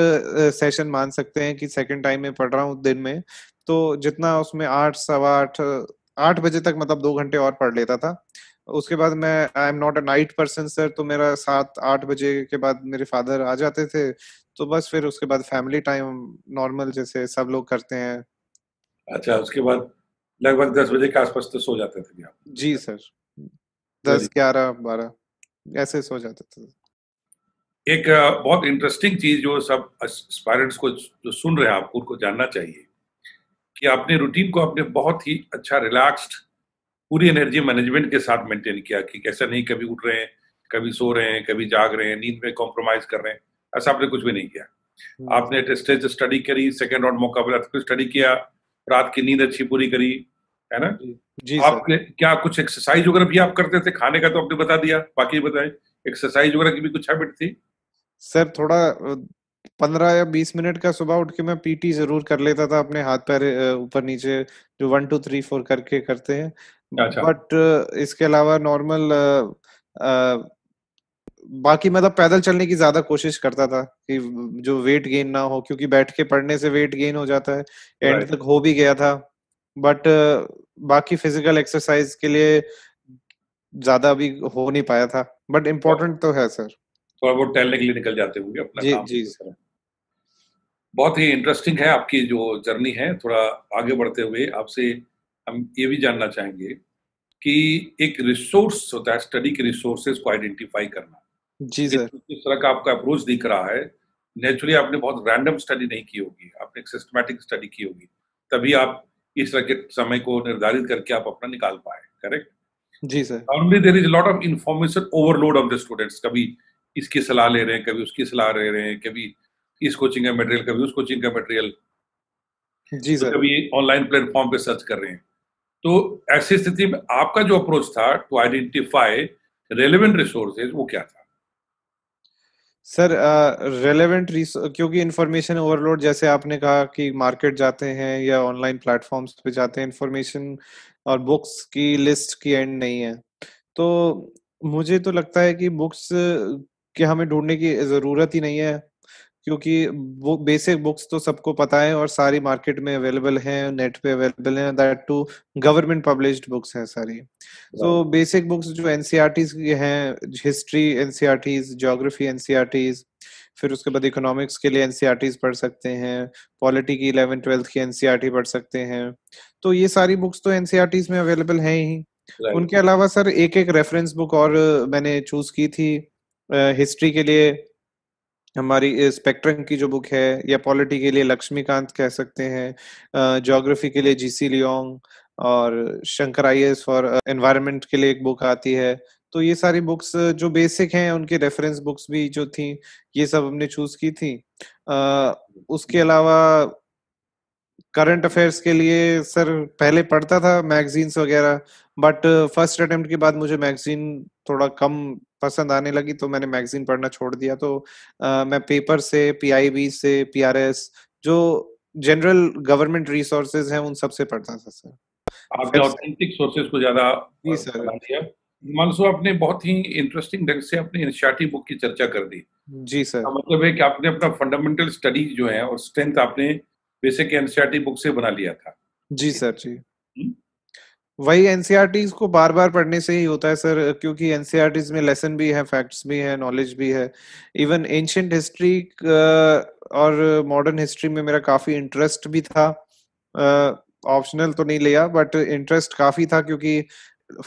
[SPEAKER 2] सेशन मान सकते हैं कि सेकंड टाइम में पढ़ रहा हूँ दिन में तो जितना उसमें आठ सवा आठ आठ बजे तक मतलब दो घंटे और पढ़ लेता था उसके बाद मैं I am not a night person sir तो मेरा सात आठ बजे के बाद मेरे फादर आ जाते थे तो बस फिर उसके बाद फैमिली टाइम नॉर्मल जैसे सब लोग करते हैं
[SPEAKER 1] अच्छा उसके बाद लगभग दस बजे के आसपास तो सो जाते थे जी सर हम्म। दस ग्यारह बारह ऐसे सो जाते थे एक बहुत इंटरेस्टिंग चीज जो सब एस्पायरेंट्स को जो सुन रहे हैं आपको उनको जानना चाहिए कि आपने रूटीन को आपने बहुत ही अच्छा रिलैक्स्ड पूरी एनर्जी मैनेजमेंट के साथ मेंटेन किया कि कैसा नहीं कभी उठ रहे हैं कभी सो रहे हैं कभी जाग रहे हैं नींद में कॉम्प्रोमाइज कर रहे हैं ऐसा आपने कुछ भी नहीं किया हम्म। आपने टेस्टेज स्टडी करी सेकेंड राउंड मुकाबला फिर स्टडी किया रात की नींद अच्छी पूरी करी है ना जी आपने क्या कुछ एक्सरसाइज वगैरह भी आप करते थे खाने का तो आपने बता दिया बाकी बताए एक्सरसाइज वगैरह की भी कुछ हैबिट थी
[SPEAKER 2] सर थोड़ा पंद्रह या बीस मिनट का सुबह उठ के मैं पीटी जरूर कर लेता था अपने हाथ पैर ऊपर नीचे जो वन टू थ्री फोर करके करते हैं अच्छा। बट इसके अलावा नॉर्मल बाकी मतलब पैदल चलने की ज्यादा कोशिश करता था कि जो वेट गेन ना हो क्योंकि बैठ के पढ़ने से वेट गेन हो जाता है एंड तक हो भी गया था बट बाकी फिजिकल एक्सरसाइज के लिए ज्यादा अभी हो नहीं पाया था बट इम्पोर्टेंट तो है सर
[SPEAKER 1] थोड़ा बहुत टहलने के लिए निकल जाते होंगे अपना जी, काम जी सर बहुत ही इंटरेस्टिंग है आपकी जो जर्नी है थोड़ा आगे बढ़ते हुए आपसे हम ये भी जानना चाहेंगे कि एक रिसोर्स होता है स्टडी के रिसोर्सेज को आइडेंटिफाई करना जी सर जिस तरह का आपका अप्रोच दिख रहा है नेचुरली आपने बहुत रैंडम स्टडी नहीं की होगी आपने एक सिस्टमैटिक स्टडी की होगी तभी आप इस तरह के समय को निर्धारित करके आप अपना निकाल पाए करेक्ट जी sir there is lot of information overload of the students कभी इसकी सलाह ले रहे हैं कभी उसकी सलाह ले रहे हैं कभी इस कोचिंग का मटेरियल कभी उस कोचिंग का मटेरियल जी तो सर कभी ऑनलाइन प्लेटफॉर्म पे सर्च कर रहे हैं तो ऐसी स्थिति में आपका जो अप्रोच था टू आइडेंटिफाई रेलिवेंट रिसोर्सेज वो क्या था
[SPEAKER 2] सर रेलेवेंट uh, क्योंकि इन्फॉर्मेशन ओवरलोड जैसे आपने कहा कि मार्केट जाते हैं या ऑनलाइन प्लेटफॉर्म्स पे जाते हैं इन्फॉर्मेशन और बुक्स की लिस्ट की एंड नहीं है तो मुझे तो लगता है कि बुक्स कि हमें ढूंढने की जरूरत ही नहीं है क्योंकि वो बेसिक बुक्स तो सबको पता है और सारी मार्केट में अवेलेबल हैं नेट पे अवेलेबल हैं that too government published books हैं सारी तो बेसिक बुक्स जो एनसीईआरटीज e की हैं हिस्ट्री एनसीईआरटीज ज्योग्राफी एनसीईआरटीज फिर उसके बाद इकोनॉमिक्स के लिए एनसीईआरटीज e पढ़ सकते हैं पॉलिटी की इलेवन ट्वेल्थ की एनसीईआरटी e पढ़ सकते हैं तो ये सारी बुक्स तो एनसीईआरटीज में अवेलेबल हैं ही उनके अलावा सर एक एक रेफरेंस बुक और मैंने चूज की थी हिस्ट्री के लिए हमारी स्पेक्ट्रम की जो बुक है या पॉलिटी के लिए लक्ष्मीकांत कह सकते हैं जोग्राफी के लिए जीसी लियोंग और Shankar I S for environment के लिए एक बुक आती है तो ये सारी बुक्स जो बेसिक हैं उनके रेफरेंस बुक्स भी जो थी ये सब हमने चूज की थी आ, उसके अलावा करंट अफेयर्स के लिए सर पहले पढ़ता था मैगजीन्स वगैरह बट फर्स्ट अटेम्प्ट के बाद मुझे मैगजीन थोड़ा कम पसंद आने लगी तो मैंने मैगजीन पढ़ना छोड़ दिया तो आ, मैं पेपर से पीआईबी से पीआरएस जो जनरल गवर्नमेंट रिसोर्सेज हैं उन सब से पढ़ता था सर
[SPEAKER 1] आपने ऑथेंटिक सोर्सेज को ज्यादा जी सर मानसो आपने बहुत ही इंटरेस्टिंग ढंग से अपने इंशियाटिव बुक की चर्चा कर दी जी सर मतलब है कि आपने अपना फंडामेंटल स्टडी जो है और स्ट्रेंथ आपने बेसिक एनसीआरटी बुक से बना लिया था
[SPEAKER 2] जी सर जी वही एनसीआरटीज e को बार बार पढ़ने से ही होता है सर क्योंकि एनसीआरटीज e में लेसन भी है फैक्ट्स भी है नॉलेज भी है इवन एंशंट हिस्ट्री और मॉडर्न हिस्ट्री में मेरा काफी इंटरेस्ट भी था ऑप्शनल uh, तो नहीं लिया बट इंटरेस्ट काफी था क्योंकि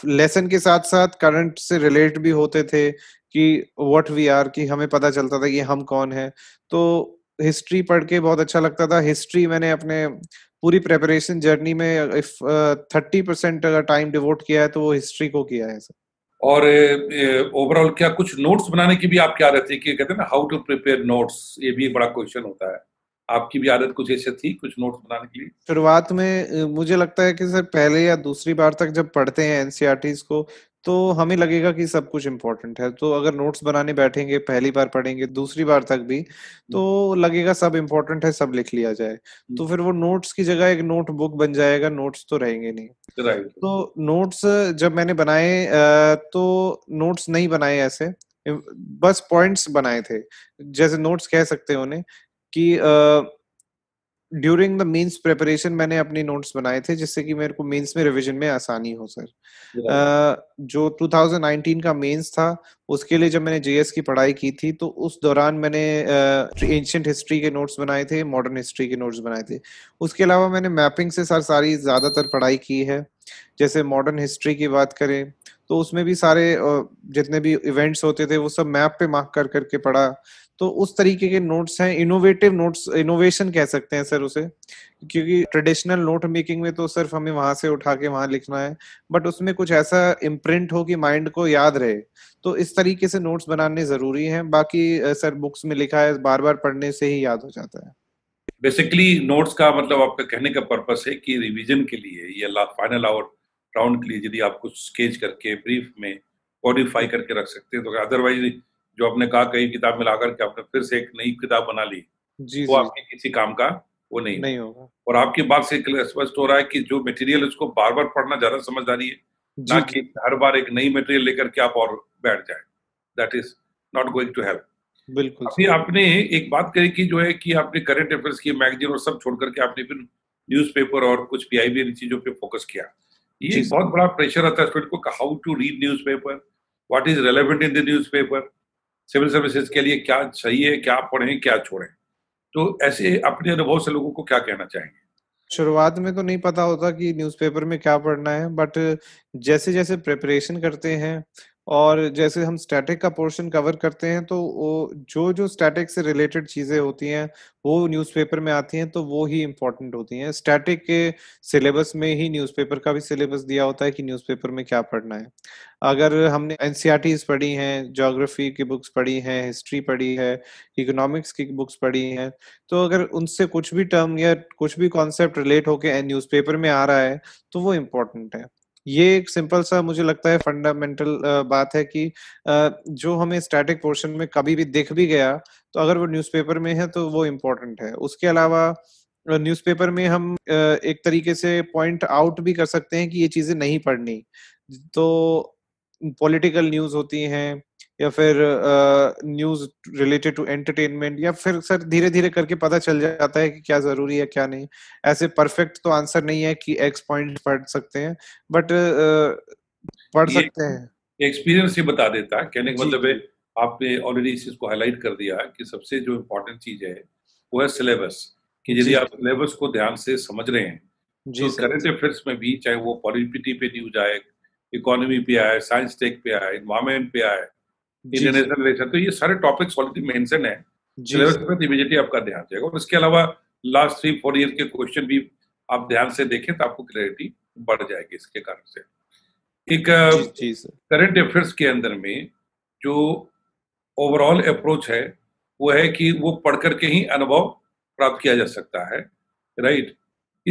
[SPEAKER 2] लेसन के साथ साथ करंट से रिलेट भी होते थे कि व्हाट वी आर कि हमें पता चलता था कि हम कौन है तो हिस्ट्री पढ़ के बहुत अच्छा लगता था हिस्ट्री मैंने अपने पूरी प्रेपरेशन जर्नी में इफ थर्टी परसेंट अगर टाइम डिवोट किया है तो वो हिस्ट्री को किया है सर
[SPEAKER 1] और ओवरऑल क्या कुछ नोट्स बनाने की भी आपकी आदत थी कि कहते हैं ना हाउ टू प्रिपेयर नोट्स ये भी एक बड़ा क्वेश्चन होता है आपकी भी आदत कुछ ऐसे थी कुछ नोट्स बनाने के लिए
[SPEAKER 2] शुरुआत में मुझे लगता है कि सर पहले या दूसरी बार तक जब पढ़ते हैं एनसीआर e को तो हमें लगेगा कि सब कुछ इम्पोर्टेंट है तो अगर नोट्स बनाने बैठेंगे पहली बार पढ़ेंगे दूसरी बार तक भी तो लगेगा सब इम्पोर्टेंट है सब लिख लिया जाए तो फिर वो नोट्स की जगह एक नोट बुक बन जाएगा नोट्स तो रहेंगे नहीं right. तो नोट्स जब मैंने बनाए तो नोट्स नहीं बनाए ऐसे बस पॉइंट्स बनाए थे जैसे नोट्स कह सकते हो उन्हें कि ड्यूरिंग द मेंस प्रिपरेशन मैंने अपने नोट्स बनाए थे जिससे कि मेरे को मेंस में रिवीजन में आसानी हो सर yeah. uh, जो 2019 का मेंस था उसके लिए जब मैंने जेएस की पढ़ाई की थी तो उस दौरान मैंने एंशियंट uh, हिस्ट्री के नोट्स बनाए थे मॉडर्न हिस्ट्री के नोट्स बनाए थे उसके अलावा मैंने मैपिंग से सर सारी ज़्यादातर पढ़ाई की है जैसे मॉडर्न हिस्ट्री की बात करें तो उसमें भी सारे uh, जितने भी इवेंट्स होते थे वो सब मैप पे मार्क कर करके पढ़ा तो उस तरीके के नोट्स हैं इनोवेटिव नोट्स इनोवेशन कह सकते हैं सर उसे क्योंकि ट्रेडिशनल नोट मेकिंग में तो सिर्फ हमें वहां से उठा के वहां लिखना है बट उसमें कुछ ऐसा इम्प्रिंट हो कि माइंड को याद रहे तो इस तरीके से नोट्स बनाने जरूरी हैं बाकी सर बुक्स में लिखा है बार बार पढ़ने से ही याद हो जाता है
[SPEAKER 1] बेसिकली नोट्स का मतलब आपका कहने का पर्पस है कि रिवीजन के लिए या फाइनल आवर राउंड के लिए यदि आप कुछ स्केच करके ब्रीफ में क्वालिफाई करके रख सकते हैं तो अदरवाइज जो आपने कहा कई किताब में लाकर के आपने फिर से एक नई किताब बना ली जी वो आपके किसी काम का वो नहीं नहीं होगा और आपकी बात से स्पष्ट हो रहा है कि जो मटेरियल उसको बार बार पढ़ना ज्यादा समझदारी है ना कि हर बार एक नई मटेरियल लेकर के आप और बैठ जाए that is not going to help बिल्कुल अभी आपने एक बात कही कि जो है कि आपने करंट अफेयर्स की मैगजीन और सब छोड़ करके आपने फिर न्यूज और कुछ पी आई बी चीजों पर फोकस किया ये बहुत बड़ा प्रेशर आता है स्टूडेंट को how to read paper what is relevant in the newspaper civil services के लिए क्या सही है क्या पढ़ें क्या छोड़ें तो ऐसे अपने अनुभव से लोगों को क्या कहना चाहेंगे
[SPEAKER 2] शुरुआत में तो नहीं पता होता कि न्यूज़पेपर में क्या पढ़ना है बट जैसे जैसे प्रिपरेशन करते हैं और जैसे हम स्टैटिक का पोर्शन कवर करते हैं तो वो जो जो स्टैटिक से रिलेटेड चीज़ें होती हैं वो न्यूज़पेपर में आती हैं तो वो ही इम्पोर्टेंट होती हैं स्टैटिक के सिलेबस में ही न्यूज़पेपर का भी सिलेबस दिया होता है कि न्यूज़पेपर में क्या पढ़ना है अगर हमने एन e पढ़ी हैं जोग्राफी की बुक्स पढ़ी हैं हिस्ट्री पढ़ी है इकोनॉमिक्स की बुक्स पढ़ी हैं तो अगर उनसे कुछ भी टर्म या कुछ भी कॉन्सेप्ट रिलेट होकर न्यूज़पेपर में आ रहा है तो वो इम्पोर्टेंट है ये एक सिंपल सा मुझे लगता है फंडामेंटल बात है कि जो हमें स्टैटिक पोर्शन में कभी भी दिख भी गया तो अगर वो न्यूज़पेपर में है तो वो इम्पोर्टेंट है उसके अलावा न्यूज़पेपर में हम एक तरीके से पॉइंट आउट भी कर सकते हैं कि ये चीज़ें नहीं पढ़नी तो पॉलिटिकल न्यूज़ होती हैं या फिर न्यूज रिलेटेड टू एंटरटेनमेंट या फिर सर धीरे धीरे करके पता चल जाता है कि क्या जरूरी है क्या नहीं ऐसे परफेक्ट तो आंसर नहीं है कि एक्स पॉइंट पढ़ सकते हैं बट पढ़ सकते हैं
[SPEAKER 1] एक्सपीरियंस ही बता देता है कहने का मतलब है आपने ऑलरेडी इस चीज को हाईलाइट कर दिया कि सबसे जो इम्पोर्टेंट चीज है वो है सिलेबस कि यदि आप सिलेबस को ध्यान से समझ रहे हैं जी करंट तो अफेयर्स में भी चाहे वो पॉलिटिटी पे न्यूज आए इकोनॉमी पे आए साइंस टेक पे आए इन्वायरमेंट पे आए तो ये सारे टॉपिक्स ऑलरेडी मेंशन है सिलेबस पर इमीडिएटली आपका ध्यान जाएगा और इसके अलावा लास्ट थ्री फोर ईयर के क्वेश्चन भी आप ध्यान से देखें तो आपको क्लैरिटी बढ़ जाएगी इसके कारण से एक करंट अफेयर्स के अंदर में जो ओवरऑल अप्रोच है वो है कि वो पढ़ करके ही अनुभव प्राप्त किया जा सकता है राइट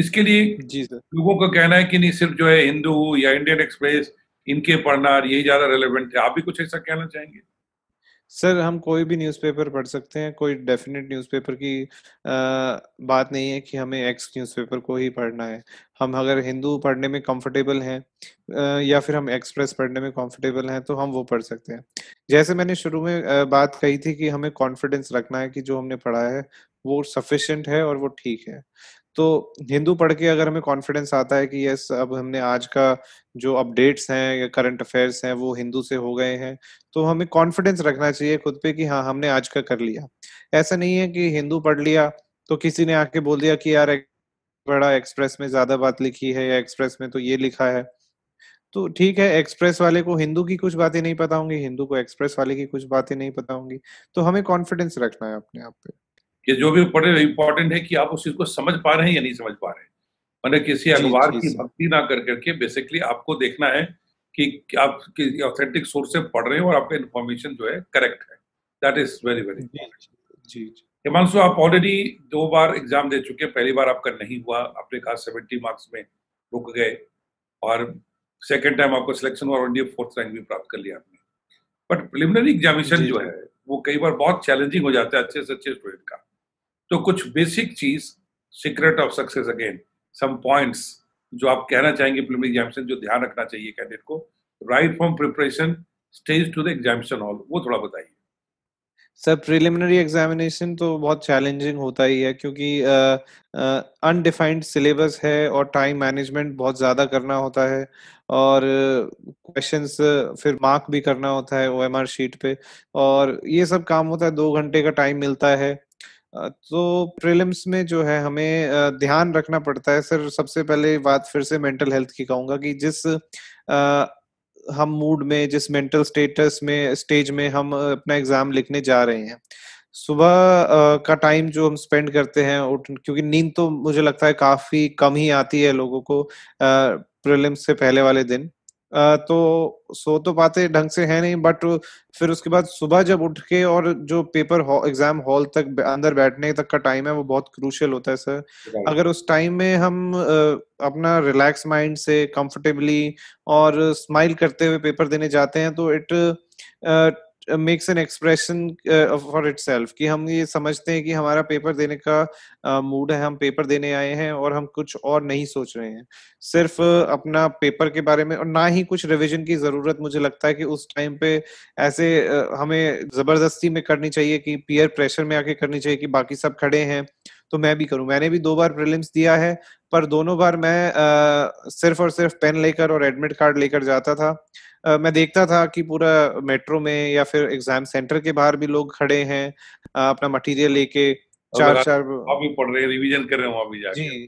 [SPEAKER 1] इसके लिए लोगों का कहना है कि नहीं सिर्फ जो है हिंदू या इंडियन एक्सप्रेस इनके पढ़ना यही ज्यादा रेलिवेंट है आप भी कुछ ऐसा कहना चाहेंगे
[SPEAKER 2] सर हम कोई भी न्यूज़पेपर पढ़ सकते हैं कोई डेफिनेट न्यूज़पेपर की आ, बात नहीं है कि हमें एक्स न्यूज़पेपर को ही पढ़ना है हम अगर हिंदू पढ़ने में कंफर्टेबल हैं आ, या फिर हम एक्सप्रेस पढ़ने में कंफर्टेबल हैं तो हम वो पढ़ सकते हैं जैसे मैंने शुरू में आ, बात कही थी कि हमें कॉन्फिडेंस रखना है कि जो हमने पढ़ा है वो सफिशेंट है और वो ठीक है तो हिंदू पढ़ के अगर हमें कॉन्फिडेंस आता है कि यस अब हमने आज का जो अपडेट्स हैं या करंट अफेयर्स हैं वो हिंदू से हो गए हैं तो हमें कॉन्फिडेंस रखना चाहिए खुद पे कि हाँ हमने आज का कर लिया ऐसा नहीं है कि हिंदू पढ़ लिया तो किसी ने आके बोल दिया कि यार बड़ा एक्सप्रेस में ज्यादा बात लिखी है या एक्सप्रेस में तो ये लिखा है तो ठीक है एक्सप्रेस वाले को हिंदू की कुछ बातें नहीं पता होंगी हिंदू को एक्सप्रेस वाले की कुछ बातें नहीं पता होंगी तो हमें कॉन्फिडेंस रखना है अपने
[SPEAKER 1] आप पे कि जो भी पढ़े इंपॉर्टेंट है कि आप उस चीज को समझ पा रहे हैं या नहीं समझ पा रहे हैं मैंने किसी अखबार की भक्ति ना कर करके बेसिकली आपको देखना है कि आप ऑथेंटिक सोर्स से पढ़ रहे हो और आपका इन्फॉर्मेशन जो है करेक्ट है दैट इज वेरी वेरी जी हिमांशु आप ऑलरेडी दो बार एग्जाम दे चुके हैं पहली बार आपका नहीं हुआ आपने कहा सेवेंटी मार्क्स में रुक गए और सेकेंड टाइम आपको सिलेक्शन हुआ और इंडिया फोर्थ रैंक भी प्राप्त कर लिया आपने बट प्रिलिमिनरी एग्जामिनेशन जो है वो कई बार बहुत चैलेंजिंग हो जाता है अच्छे से अच्छे स्टूडेंट का तो कुछ बेसिक चीज secret of success again some points जो आप कहना चाहेंगे प्रिलिमिनरी एग्जामिनेशन जो ध्यान रखना चाहिए कैंडिडेट को right from preparation stage to the examination hall वो थोड़ा बताइए
[SPEAKER 2] सर प्रिलिमिनरी एग्जामिनेशन तो बहुत चैलेंजिंग होता ही है क्योंकि अनडिफाइंड uh, सिलेबस uh, है और टाइम मैनेजमेंट बहुत ज़्यादा करना होता है और क्वेश्चंस uh, फिर मार्क भी करना होता है ओएमआर शीट पे और ये सब काम होता है दो घंटे का टाइम मिलता है तो प्रीलिम्स में जो है हमें ध्यान रखना पड़ता है सर सबसे पहले बात फिर से मेंटल हेल्थ की कहूंगा कि जिस हम मूड में जिस मेंटल स्टेटस में स्टेज में हम अपना एग्जाम लिखने जा रहे हैं सुबह का टाइम जो हम स्पेंड करते हैं उठ क्योंकि नींद तो मुझे लगता है काफी कम ही आती है लोगों को प्रीलिम्स से पहले वाले दिन तो सो तो पाते ढंग से है नहीं बट फिर उसके बाद सुबह जब उठ के और जो पेपर एग्जाम हॉल तक अंदर बैठने तक का टाइम है वो बहुत क्रूशियल होता है सर अगर उस टाइम में हम अपना रिलैक्स माइंड से कंफर्टेबली और स्माइल करते हुए पेपर देने जाते हैं तो it makes an expression for itself कि हम ये समझते हैं कि हमारा पेपर देने का मूड uh, है हम पेपर देने आए हैं और हम कुछ और नहीं सोच रहे हैं सिर्फ uh, अपना पेपर के बारे में और ना ही कुछ रिविजन की जरूरत मुझे लगता है कि उस टाइम पे ऐसे uh, हमें जबरदस्ती में करनी चाहिए कि पीयर प्रेशर में आके करनी चाहिए कि बाकी सब खड़े हैं तो मैं भी करूं मैंने भी दो बार प्रिलिम्स दिया है पर दोनों बार मैं uh, सिर्फ और सिर्फ पेन लेकर और एडमिट कार्ड लेकर जाता था मैं देखता था कि पूरा मेट्रो में या फिर एग्जाम सेंटर के बाहर भी लोग खड़े हैं अपना मटेरियल लेके चार चार
[SPEAKER 1] अभी पढ़ रहे रिवीजन कर रहे हूँ जाके जी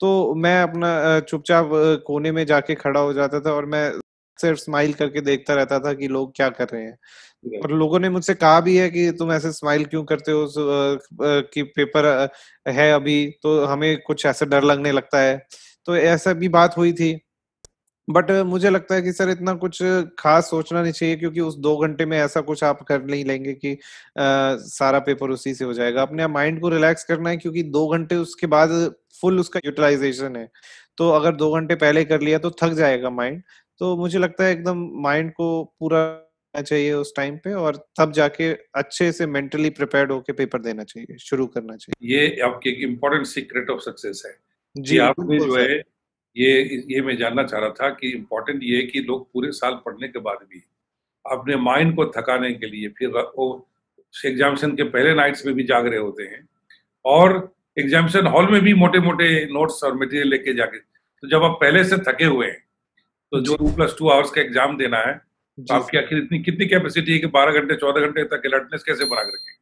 [SPEAKER 2] तो मैं अपना चुपचाप कोने में जाके खड़ा हो जाता था और मैं सिर्फ स्माइल करके देखता रहता था कि लोग क्या कर रहे
[SPEAKER 1] हैं और
[SPEAKER 2] लोगों ने मुझसे कहा भी है कि तुम ऐसे स्माइल क्यों करते हो कि पेपर है अभी तो हमें कुछ ऐसा डर लगने लगता है तो ऐसा भी बात हुई थी बट मुझे लगता है कि सर इतना कुछ खास सोचना नहीं चाहिए क्योंकि उस दो घंटे में ऐसा कुछ आप कर नहीं लेंगे कि आ, सारा पेपर उसी से हो जाएगा अपने माइंड को रिलैक्स करना है क्योंकि दो घंटे उसके बाद फुल उसका यूटिलाइजेशन है तो अगर दो घंटे पहले कर लिया तो थक जाएगा माइंड तो मुझे लगता है एकदम माइंड को पूरा चाहिए उस टाइम पे और तब जाके अच्छे से मेंटली प्रिपेयर्ड होके पेपर देना चाहिए शुरू करना चाहिए
[SPEAKER 1] ये आपकी एक इम्पोर्टेंट सीक्रेट ऑफ सक्सेस है
[SPEAKER 2] जी आपने जो
[SPEAKER 1] है ये ये मैं जानना चाह रहा था कि इम्पोर्टेंट ये है कि लोग पूरे साल पढ़ने के बाद भी अपने माइंड को थकाने के लिए फिर वो के पहले नाइट्स में भी जाग रहे होते हैं और एग्जामिशन हॉल में भी मोटे मोटे नोट्स और मटेरियल लेके जाके तो जब आप पहले से थके हुए हैं तो जो टू प्लस टू आवर्स का एग्जाम देना है तो आपकी आखिर इतनी कितनी कैपेसिटी है कि बारह घंटे चौदह घंटे तक अलर्टनेस कैसे बना रखेंगे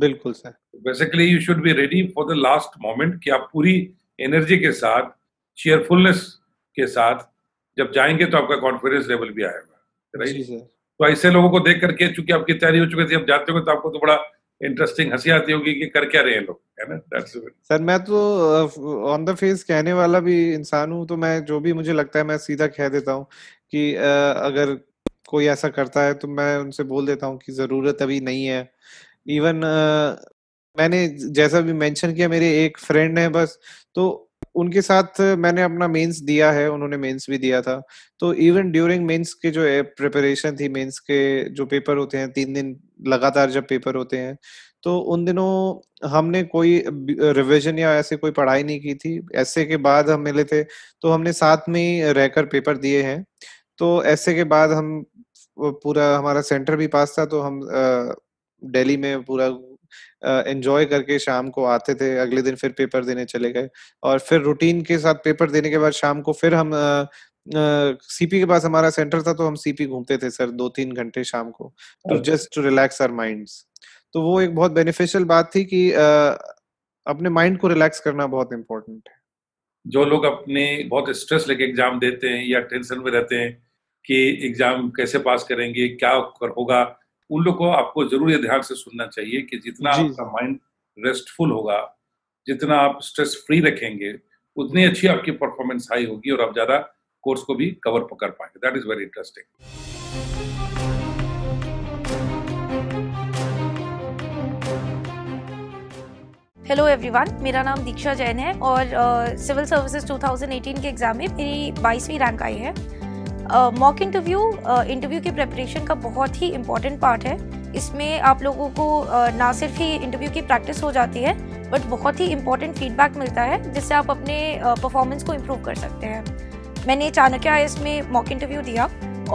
[SPEAKER 1] बिल्कुल sir basically you should be ready for the last moment कि आप पूरी एनर्जी के साथ चेयरफुलनेस के साथ जब जाएंगे तो आपका कॉन्फिडेंस लेवल भी आएगा तो ऐसे लोगों को देख करके चूंकि आपकी तैयारी हो चुकी थी अब जाते हो तो आपको तो बड़ा इंटरेस्टिंग हंसी आती होगी कि कर क्या रहे हैं लोग है ना दैट्स
[SPEAKER 2] सर मैं तो ऑन द फेस कहने वाला भी इंसान हूँ तो मैं जो भी मुझे लगता है मैं सीधा कह देता हूँ कि uh, अगर कोई ऐसा करता है तो मैं उनसे बोल देता हूँ कि ज़रूरत अभी नहीं है इवन uh, मैंने जैसा भी मेंशन किया मेरे एक फ्रेंड है बस तो उनके साथ मैंने अपना मेंस दिया है उन्होंने मेंस भी दिया था तो इवन ड्यूरिंग मेंस के जो प्रिपरेशन eh, थी मेंस के जो पेपर होते हैं तीन दिन लगातार जब पेपर होते हैं तो उन दिनों हमने कोई रिवीजन या ऐसे कोई पढ़ाई नहीं की थी ऐसे के बाद हम मिले थे तो हमने साथ में रहकर पेपर दिए हैं तो ऐसे के बाद हम पूरा हमारा सेंटर भी पास था तो हम दिल्ली में पूरा एंजॉय करके शाम को आते थे अगले दिन फिर पेपर देने चले गए और फिर रूटीन के साथ पेपर देने के बाद शाम को फिर हम सीपी के पास हमारा सेंटर था तो हम सीपी घूमते थे सर दो तीन घंटे शाम को to just to relax our mind तो वो एक बहुत बेनिफिशियल बात थी कि आ, अपने माइंड को रिलैक्स करना बहुत
[SPEAKER 1] इम्पोर्टेंट है जो लोग अपने बहुत स्ट्रेस लेके एग्जाम देते हैं या टेंशन में रहते हैं कि एग्जाम कैसे पास करेंगे क्या होगा उन लोग को आपको जरूर ये ध्यान से सुनना चाहिए कि जितना आपका माइंड रेस्टफुल होगा जितना आप स्ट्रेस फ्री रखेंगे उतनी अच्छी आपकी परफॉर्मेंस हाई होगी और आप ज्यादा कोर्स को भी कवर पकड़ पाएंगे that is very interesting
[SPEAKER 3] hello everyone मेरा नाम दीक्षा जैन है और सिविल सर्विसेज 2018 के एग्ज़ाम में मेरी 22वीं रैंक आई है मॉक इंटरव्यू इंटरव्यू की प्रेपरेशन का बहुत ही इम्पॉर्टेंट पार्ट है इसमें आप लोगों को uh, ना सिर्फ ही इंटरव्यू की प्रैक्टिस हो जाती है बट बहुत ही इम्पॉर्टेंट फीडबैक मिलता है जिससे आप अपने परफॉर्मेंस uh, को इम्प्रूव कर सकते हैं मैंने चाणक्य आई में मॉक इंटरव्यू दिया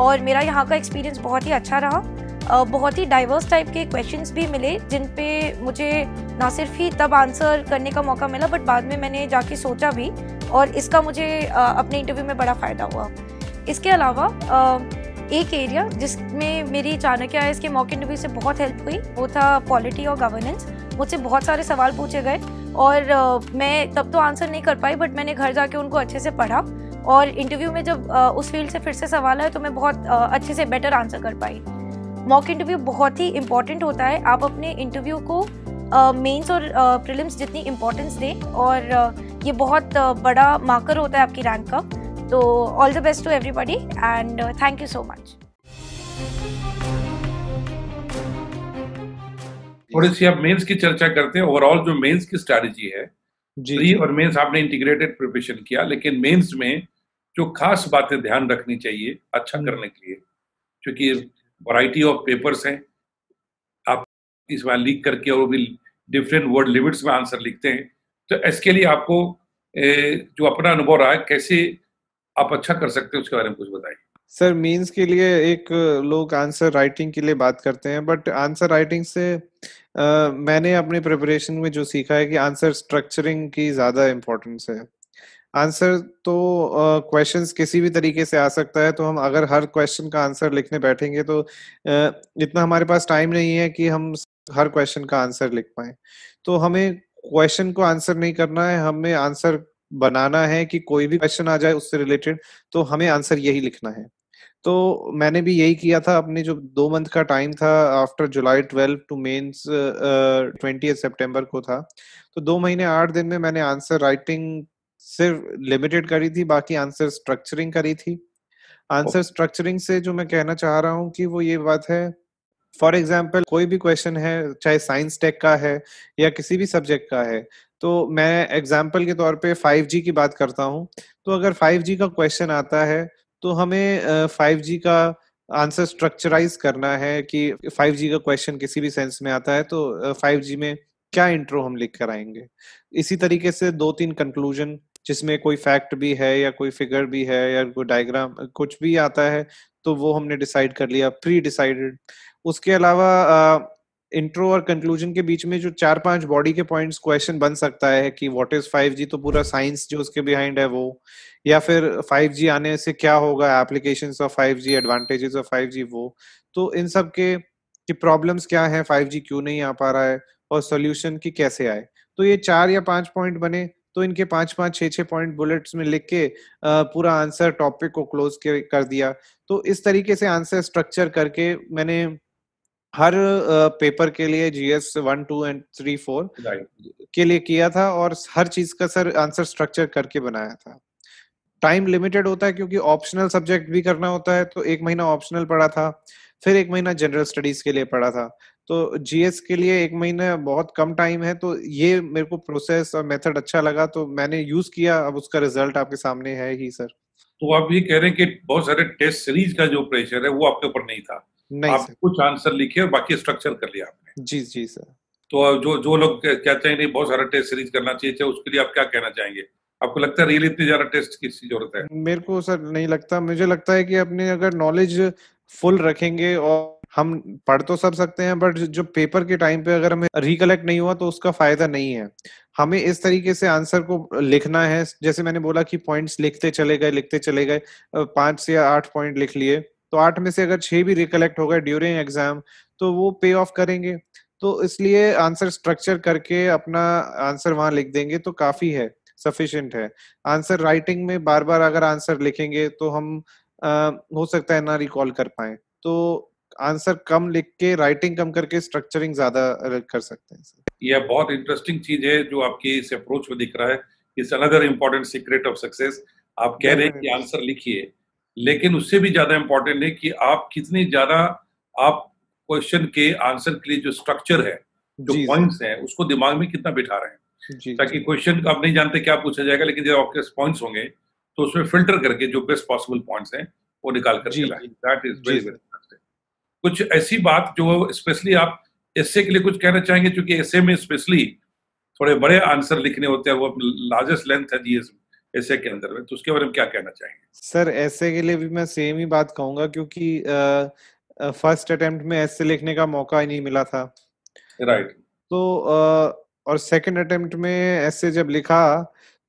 [SPEAKER 3] और मेरा यहाँ का एक्सपीरियंस बहुत ही अच्छा रहा uh, बहुत ही डाइवर्स टाइप के क्वेश्चंस भी मिले जिन पे मुझे ना सिर्फ ही तब आंसर करने का मौका मिला बट बाद में मैंने जाके सोचा भी और इसका मुझे अपने इंटरव्यू में बड़ा फ़ायदा हुआ इसके अलावा एक एरिया जिसमें मेरी चाणक्य आई इसके मॉक इंटरव्यू से बहुत हेल्प हुई वो था पॉलिटी और गवर्नेंस मुझसे बहुत सारे सवाल पूछे गए और मैं तब तो आंसर नहीं कर पाई बट मैंने घर जाके उनको अच्छे से पढ़ा और इंटरव्यू में जब उस फील्ड से फिर से सवाल आए तो मैं बहुत अच्छे से बेटर आंसर कर पाई मॉक इंटरव्यू बहुत ही इम्पॉर्टेंट होता है आप अपने इंटरव्यू को मेंस और प्रिलिम्स जितनी इम्पोर्टेंस दें और ये बहुत बड़ा मार्कर होता है आपकी रैंक का तो all the best to everybody and thank you so much
[SPEAKER 1] थोड़ी सी आप मेंस की चर्चा करते हैं ओवरऑल जो मेंस की स्ट्रेटजी है जी और मेंस आपने इंटीग्रेटेड प्रिपरेशन किया लेकिन मेंस में जो खास बातें ध्यान रखनी चाहिए अच्छा हम्म। करने के लिए क्योंकि वैरायटी ऑफ पेपर्स हैं आप इस बार लीक करके और भी डिफरेंट वर्ड लिमिट्स में आंसर लिखते हैं तो इसके लिए आपको जो अपना अनुभव रहा है कैसे आप अच्छा कर सकते हैं उसके बारे में कुछ बताइए
[SPEAKER 2] सर मीन्स के लिए एक लोग आंसर राइटिंग के लिए बात करते हैं बट आंसर राइटिंग से आ, मैंने अपने प्रिपरेशन में जो सीखा है कि आंसर स्ट्रक्चरिंग की ज़्यादा इम्पोर्टेंस है आंसर तो क्वेश्चंस किसी भी तरीके से आ सकता है तो हम अगर हर क्वेश्चन का आंसर लिखने बैठेंगे तो आ, इतना हमारे पास टाइम नहीं है कि हम हर क्वेश्चन का आंसर लिख पाए तो हमें क्वेश्चन को आंसर नहीं करना है हमें आंसर बनाना है कि कोई भी क्वेश्चन आ जाए उससे रिलेटेड तो हमें आंसर यही लिखना है तो मैंने भी यही किया था अपने जो दो मंथ का टाइम था after July twelve to mains twenty September को था तो दो महीने आठ दिन में मैंने आंसर राइटिंग सिर्फ लिमिटेड करी थी बाकी आंसर स्ट्रक्चरिंग करी थी आंसर स्ट्रक्चरिंग से जो मैं कहना चाह रहा हूँ कि वो ये बात है फॉर एग्जाम्पल कोई भी क्वेश्चन है चाहे साइंस टेक का है या किसी भी सब्जेक्ट का है तो मैं एग्जाम्पल के तौर पे 5G की बात करता हूँ तो अगर 5G का क्वेश्चन आता है तो हमें 5G का आंसर स्ट्रक्चराइज करना है कि 5G का क्वेश्चन किसी भी सेंस में आता है तो 5G में क्या इंट्रो हम लिख कर आएंगे इसी तरीके से दो तीन कंक्लूजन जिसमें कोई फैक्ट भी है या कोई फिगर भी है या कोई डायग्राम कुछ भी आता है तो वो हमने डिसाइड कर लिया प्री डिसाइडेड उसके अलावा इंट्रो और कंक्लूजन के बीच में जो चार पांच बॉडी के पॉइंट्स क्वेश्चन बन सकता है कि व्हाट इज 5G तो पूरा साइंस जो उसके बिहाइंड है वो या फिर 5G आने से क्या होगा application of 5G advantages of 5G वो तो इन सब के कि प्रॉब्लम्स क्या है 5G क्यों नहीं आ पा रहा है और सोल्यूशन की कैसे आए तो ये चार या पांच पॉइंट बने तो इनके पांच पांच छह छह पॉइंट बुलेट्स में लिख के पूरा आंसर टॉपिक को क्लोज कर दिया तो इस तरीके से आंसर स्ट्रक्चर करके मैंने हर पेपर के लिए GS one two and three four के लिए किया था और हर चीज का सर आंसर स्ट्रक्चर करके बनाया था टाइम लिमिटेड होता है क्योंकि ऑप्शनल सब्जेक्ट भी करना होता है तो एक महीना ऑप्शनल पढ़ा था फिर एक महीना जनरल स्टडीज के लिए पढ़ा था तो जीएस के लिए एक महीना बहुत कम टाइम है तो ये मेरे को प्रोसेस और मेथड अच्छा लगा तो मैंने यूज किया अब उसका रिजल्ट आपके सामने है ही सर तो आप
[SPEAKER 1] ये कह रहे हैं कि बहुत सारे टेस्ट सीरीज का जो प्रेशर है वो आपके ऊपर नहीं था नहीं आप कुछ आंसर लिखे और बाकी स्ट्रक्चर कर लिया आपने जी जी सर तो जो जो लोग कहते हैं नहीं बहुत सारा टेस्ट सीरीज करना चाहिए उसके लिए आप क्या कहना चाहेंगे आपको लगता है रियली इतनी ज्यादा टेस्ट की जरूरत है
[SPEAKER 2] मेरे को सर नहीं लगता मुझे लगता है कि अपने अगर नॉलेज फुल रखेंगे और हम पढ़ तो सब सकते हैं बट जो पेपर के टाइम पे अगर हमें रिकलेक्ट नहीं हुआ तो उसका फायदा नहीं है हमें इस तरीके से आंसर को लिखना है जैसे मैंने बोला कि पॉइंट्स लिखते चले गए लिखते चले गए पांच से आठ पॉइंट लिख लिए तो आठ में से अगर छह भी रिकलेक्ट हो गए ड्यूरिंग एग्जाम तो वो पे ऑफ करेंगे तो इसलिए आंसर स्ट्रक्चर करके अपना आंसर वहां लिख देंगे तो काफी है सफिशियंट है आंसर राइटिंग में बार बार अगर आंसर लिखेंगे तो हम आ, हो सकता है ना रिकॉल कर पाए तो आंसर कम लिख के राइटिंग कम करके स्ट्रक्चरिंग ज्यादा कर सकते हैं
[SPEAKER 1] यह बहुत इंटरेस्टिंग चीज है जो आपकी इस अप्रोच में दिख रहा है it's another important secret of success आप कह रहे हैं कि आंसर लिखिए लेकिन उससे भी ज्यादा इम्पोर्टेंट है कि आप कितनी ज्यादा आप क्वेश्चन के आंसर के लिए जो स्ट्रक्चर है जो पॉइंट्स हैं उसको दिमाग में कितना बिठा रहे हैं ताकि क्वेश्चन आप नहीं जानते क्या पूछा जाएगा लेकिन जब आपके पॉइंट्स होंगे तो उसमें फिल्टर करके जो बेस्ट पॉसिबल पॉइंट्स हैं वो निकाल कर दैट इज वेरी कुछ ऐसी बात जो स्पेशली आप एसे के लिए कुछ कहना चाहेंगे क्योंकि एसे में स्पेशली थोड़े बड़े आंसर लिखने होते हैं वो लार्जेस्ट लेंथ है जीएस ऐसे के अंदर में तो उसके बारे में क्या कहना चाहेंगे
[SPEAKER 2] सर ऐसे के लिए भी मैं सेम ही बात कहूंगा क्योंकि फर्स्ट अटेम्प्ट में ऐसे लिखने का मौका ही नहीं मिला था राइट right. तो आ, और सेकंड अटेम्प्ट में ऐसे जब लिखा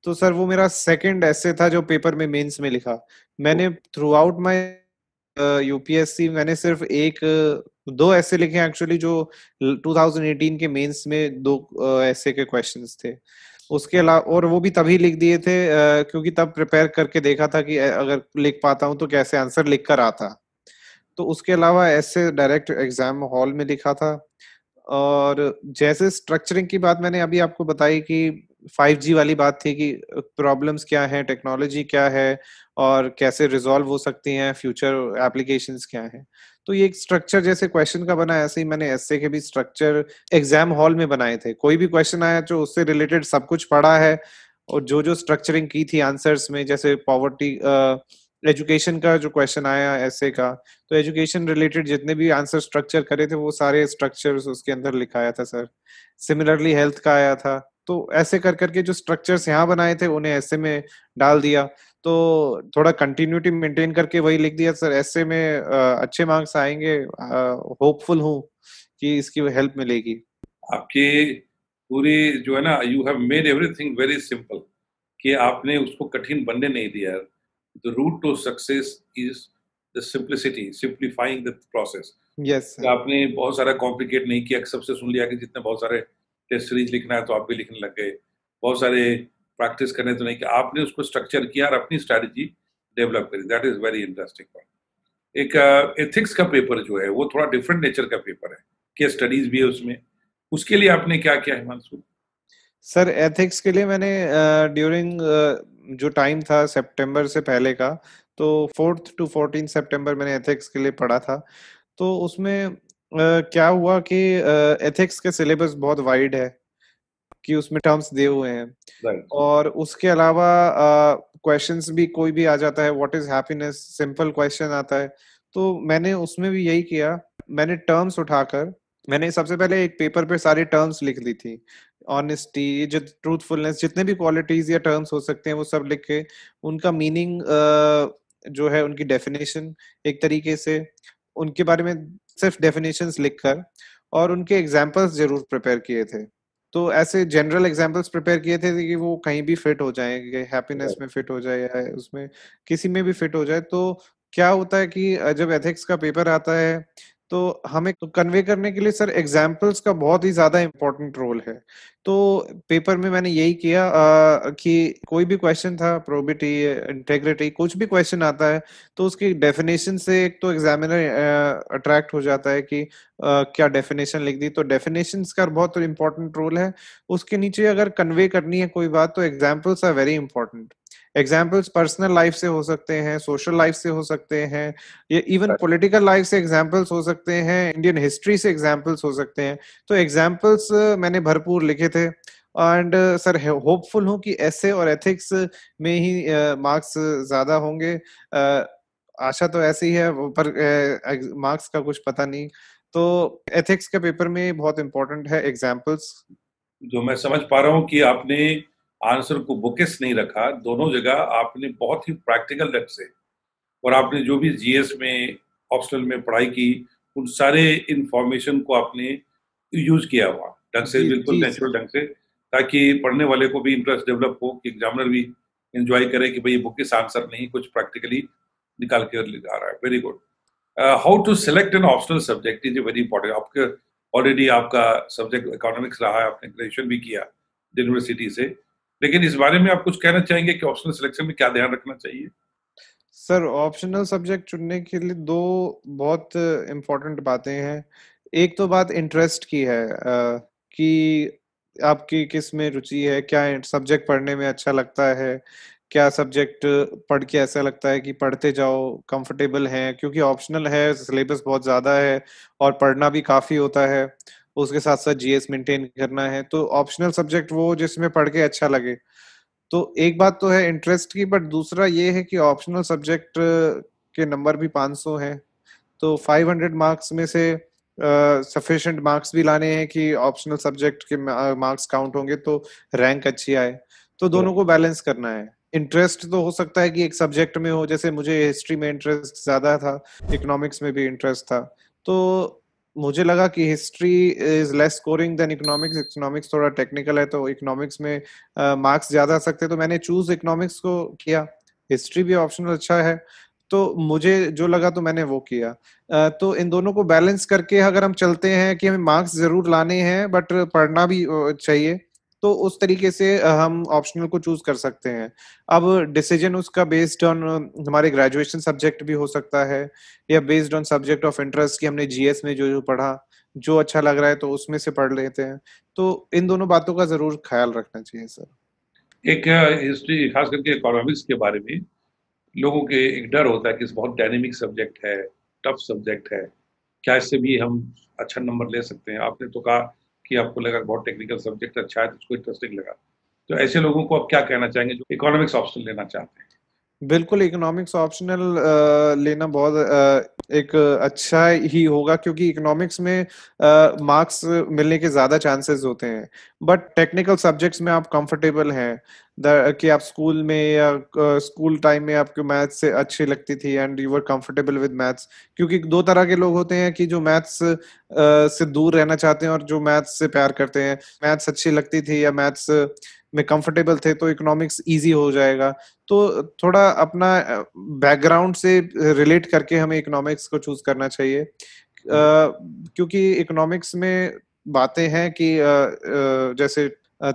[SPEAKER 2] तो सर वो मेरा सेकंड ऐसे था जो पेपर में मेंस में लिखा मैंने थ्रू आउट माई यूपीएससी मैंने सिर्फ एक दो ऐसे लिखे एक्चुअली जो 2018 के मेंस में दो ऐसे के क्वेश्चंस थे उसके अलावा और वो भी तभी लिख दिए थे क्योंकि तब प्रिपेयर करके देखा था कि अगर लिख पाता हूँ तो कैसे आंसर लिख कर आता तो उसके अलावा ऐसे डायरेक्ट एग्जाम हॉल में लिखा था और जैसे स्ट्रक्चरिंग की बात मैंने अभी आपको बताई कि फाइव जी वाली बात थी कि प्रॉब्लम्स क्या हैं टेक्नोलॉजी क्या है और कैसे रिजॉल्व हो सकती हैं फ्यूचर एप्लीकेशंस क्या हैं तो ये एक स्ट्रक्चर जैसे क्वेश्चन का बना ऐसे ही मैंने एस के भी स्ट्रक्चर एग्जाम हॉल में बनाए थे कोई भी क्वेश्चन आया जो तो उससे रिलेटेड सब कुछ पढ़ा है और जो जो स्ट्रक्चरिंग की थी आंसर्स में जैसे पॉवर्टी एजुकेशन का जो क्वेश्चन आया ऐसे का तो एजुकेशन रिलेटेड जितने भी आंसर स्ट्रक्चर करे थे वो सारे स्ट्रक्चर्स उसके अंदर लिखाया था सर सिमिलरली हेल्थ का आया था तो ऐसे कर करके जो स्ट्रक्चर्स यहाँ बनाए थे उन्हें ऐसे में डाल दिया तो थोड़ा कंटिन्यूटी मेंटेन करके वही लिख दिया सर ऐसे में आ, अच्छे मार्क्स आएंगे होपफुल हूँ कि इसकी हेल्प मिलेगी
[SPEAKER 1] आपकी पूरी जो है ना you have made everything very simple कि आपने उसको कठिन बनने नहीं दिया the root to success is the simplicity simplifying the process yes आपने बहुत सारा कॉम्प्लिकेट नहीं किया सबसे सुन लिया कि जितने बहुत सारे टेस्ट सीरीज लिखना है तो आप भी लिखने लग गए बहुत सारे प्रैक्टिस करने तो नहीं कि आपने उसको स्ट्रक्चर किया और अपनी स्ट्रैटेजी डेवलप करी that is very interesting point एक एथिक्स uh, का पेपर जो है वो थोड़ा डिफरेंट नेचर का पेपर है केस स्टडीज भी है उसमें उसके लिए आपने क्या किया हिमांशु
[SPEAKER 2] सर एथिक्स के लिए मैंने ड्यूरिंग uh, uh, जो टाइम था सितंबर से पहले का तो फोर्थ टू फोर्टीन सितंबर मैंने एथिक्स के लिए पढ़ा था तो उसमें क्या हुआ कि एथिक्स के सिलेबस बहुत वाइड है कि उसमें टर्म्स दिए हुए हैं और उसके अलावा क्वेश्चंस भी कोई भी आ जाता है what is happiness simple question आता है तो मैंने उसमें भी यही किया मैंने टर्म्स उठाकर मैंने सबसे पहले एक पेपर पे सारे टर्म्स लिख दी थी ऑनेस्टी जो ट्रूथफुलनेस जितने भी क्वालिटीज या टर्म्स हो सकते हैं वो सब लिख के उनका मीनिंग जो है उनकी डेफिनेशन एक तरीके से उनके बारे में सिर्फ डेफिनेशन लिखकर और उनके एग्जाम्पल्स जरूर प्रिपेयर किए थे तो ऐसे जनरल एग्जाम्पल्स प्रिपेयर किए थे कि वो कहीं भी फिट हो जाए कि हैप्पीनेस में फिट हो जाए या उसमें किसी में भी फिट हो जाए तो क्या होता है कि जब एथिक्स का पेपर आता है तो हमें कन्वे तो करने के लिए सर एग्जाम्पल्स का बहुत ही ज्यादा इम्पोर्टेंट रोल है तो पेपर में मैंने यही किया आ, कि कोई भी क्वेश्चन था प्रोबिटी इंटेग्रिटी कुछ भी क्वेश्चन आता है तो उसकी डेफिनेशन से एक तो एग्जामिनर अट्रैक्ट हो जाता है कि आ, क्या डेफिनेशन लिख दी तो डेफिनेशन का बहुत इम्पोर्टेंट रोल है उसके नीचे अगर कन्वे करनी है कोई बात तो examples are very important examples personal life से हो सकते हैं सोशल लाइफ से हो सकते हैं या इवन पॉलिटिकल लाइफ से एग्जाम्पल्स हो सकते हैं इंडियन हिस्ट्री से एग्जाम्पल्स हो सकते हैं तो एग्जाम्पल्स uh, मैंने भरपूर लिखे थे एंड सर होपफुल हूँ कि ऐसे और एथिक्स में ही मार्क्स uh, ज्यादा होंगे uh, आशा तो ऐसी है पर मार्क्स का कुछ पता नहीं तो एथिक्स के पेपर में बहुत इंपॉर्टेंट है एग्जाम्पल्स
[SPEAKER 1] जो मैं समझ पा रहा हूँ कि आपने आंसर को बुकेस नहीं रखा दोनों जगह आपने बहुत ही प्रैक्टिकल ढंग से और आपने जो भी जीएस में ऑप्शनल में पढ़ाई की उन सारे इंफॉर्मेशन को आपने यूज किया हुआ ढंग से बिल्कुल नेचुरल ढंग से ताकि पढ़ने वाले को भी इंटरेस्ट डेवलप हो कि एग्जामिनर भी इंजॉय करे कि भाई ये बुकिस आंसर नहीं कुछ प्रैक्टिकली निकाल के आ रहा है very good how to select an optional subject is very important आपके ऑलरेडी आपका सब्जेक्ट इकोनॉमिक्स रहा है आपने ग्रेजुएशन भी किया यूनिवर्सिटी से लेकिन इस बारे में आप कुछ कहना चाहेंगे कि ऑप्शनल सिलेक्शन में क्या ध्यान रखना चाहिए
[SPEAKER 2] सर ऑप्शनल सब्जेक्ट चुनने के लिए दो बहुत इम्पोर्टेंट uh, बातें हैं एक तो बात इंटरेस्ट की है uh, कि आपकी किस में रुचि है क्या सब्जेक्ट पढ़ने में अच्छा लगता है क्या सब्जेक्ट पढ़ के ऐसा लगता है कि पढ़ते जाओ कंफर्टेबल हैं क्योंकि ऑप्शनल है सिलेबस बहुत ज़्यादा है और पढ़ना भी काफ़ी होता है उसके साथ साथ जीएस मेंटेन करना है तो ऑप्शनल सब्जेक्ट वो जिसमें पढ़ के अच्छा लगे तो एक बात तो है इंटरेस्ट की बट दूसरा ये है कि ऑप्शनल सब्जेक्ट के नंबर भी 500 हैं तो 500 मार्क्स में से सफिशेंट uh, मार्क्स भी लाने हैं कि ऑप्शनल सब्जेक्ट के मार्क्स काउंट होंगे तो रैंक अच्छी आए तो, तो दोनों को बैलेंस करना है इंटरेस्ट तो हो सकता है कि एक सब्जेक्ट में हो जैसे मुझे हिस्ट्री में इंटरेस्ट ज्यादा था इकोनॉमिक्स में भी इंटरेस्ट था तो मुझे लगा कि history is less scoring than economics economics थोड़ा टेक्निकल है तो इकोनॉमिक्स में मार्क्स ज्यादा आ सकते तो मैंने चूज इकोनॉमिक्स को किया हिस्ट्री भी ऑप्शनल अच्छा है तो मुझे जो लगा तो मैंने वो किया तो इन दोनों को बैलेंस करके अगर हम चलते हैं कि हमें मार्क्स जरूर लाने हैं बट पढ़ना भी चाहिए तो उस तरीके से हम ऑप्शनल को चूज कर सकते हैं अब डिसीजन उसका बेस्ड ऑन हमारे ग्रेजुएशन सब्जेक्ट भी हो सकता है या based on subject of interest की हमने जीएस में जो जो पढ़ा जो अच्छा लग रहा है तो उसमें से पढ़ लेते हैं तो इन दोनों बातों का जरूर ख्याल रखना चाहिए सर
[SPEAKER 1] एक हिस्ट्री खास करके इकोनॉमिक्स के बारे में लोगों के एक डर होता है कि बहुत डायनेमिक सब्जेक्ट है टफ सब्जेक्ट है क्या इससे भी हम अच्छा नंबर ले सकते हैं आपने तो कहा कि आपको लगा बहुत टेक्निकल सब्जेक्ट अच्छा है तो उसको इंटरेस्टिंग लगा तो ऐसे लोगों को आप क्या कहना चाहेंगे जो इकोनॉमिक्स ऑप्शन लेना चाहते हैं
[SPEAKER 2] बिल्कुल इकोनॉमिक्स ऑप्शनल uh, लेना बहुत आ, uh, एक अच्छा ही होगा क्योंकि इकोनॉमिक्स में मार्क्स uh, मिलने के ज्यादा चांसेस होते हैं बट टेक्निकल सब्जेक्ट्स में आप कंफर्टेबल हैं कि आप स्कूल में या स्कूल टाइम में आपको मैथ्स से अच्छी लगती थी and you were comfortable with maths क्योंकि दो तरह के लोग होते हैं कि जो मैथ्स से दूर रहना चाहते हैं और जो मैथ्स से प्यार करते हैं मैथ्स अच्छी लगती थी या मैथ्स మే కంఫర్టబుల్ థే తో ఎకనామిక్స్ ఈజీ హో జాయేగా తో థోడా అప్నా బ్యాక్ గ్రౌండ్ సే రిలేట్ కర్కే హమే ఎకనామిక్స్ కో చూజ్ కర్నా చahiye క్యుకి ఎకనామిక్స్ మే బాతే హే కి జైసే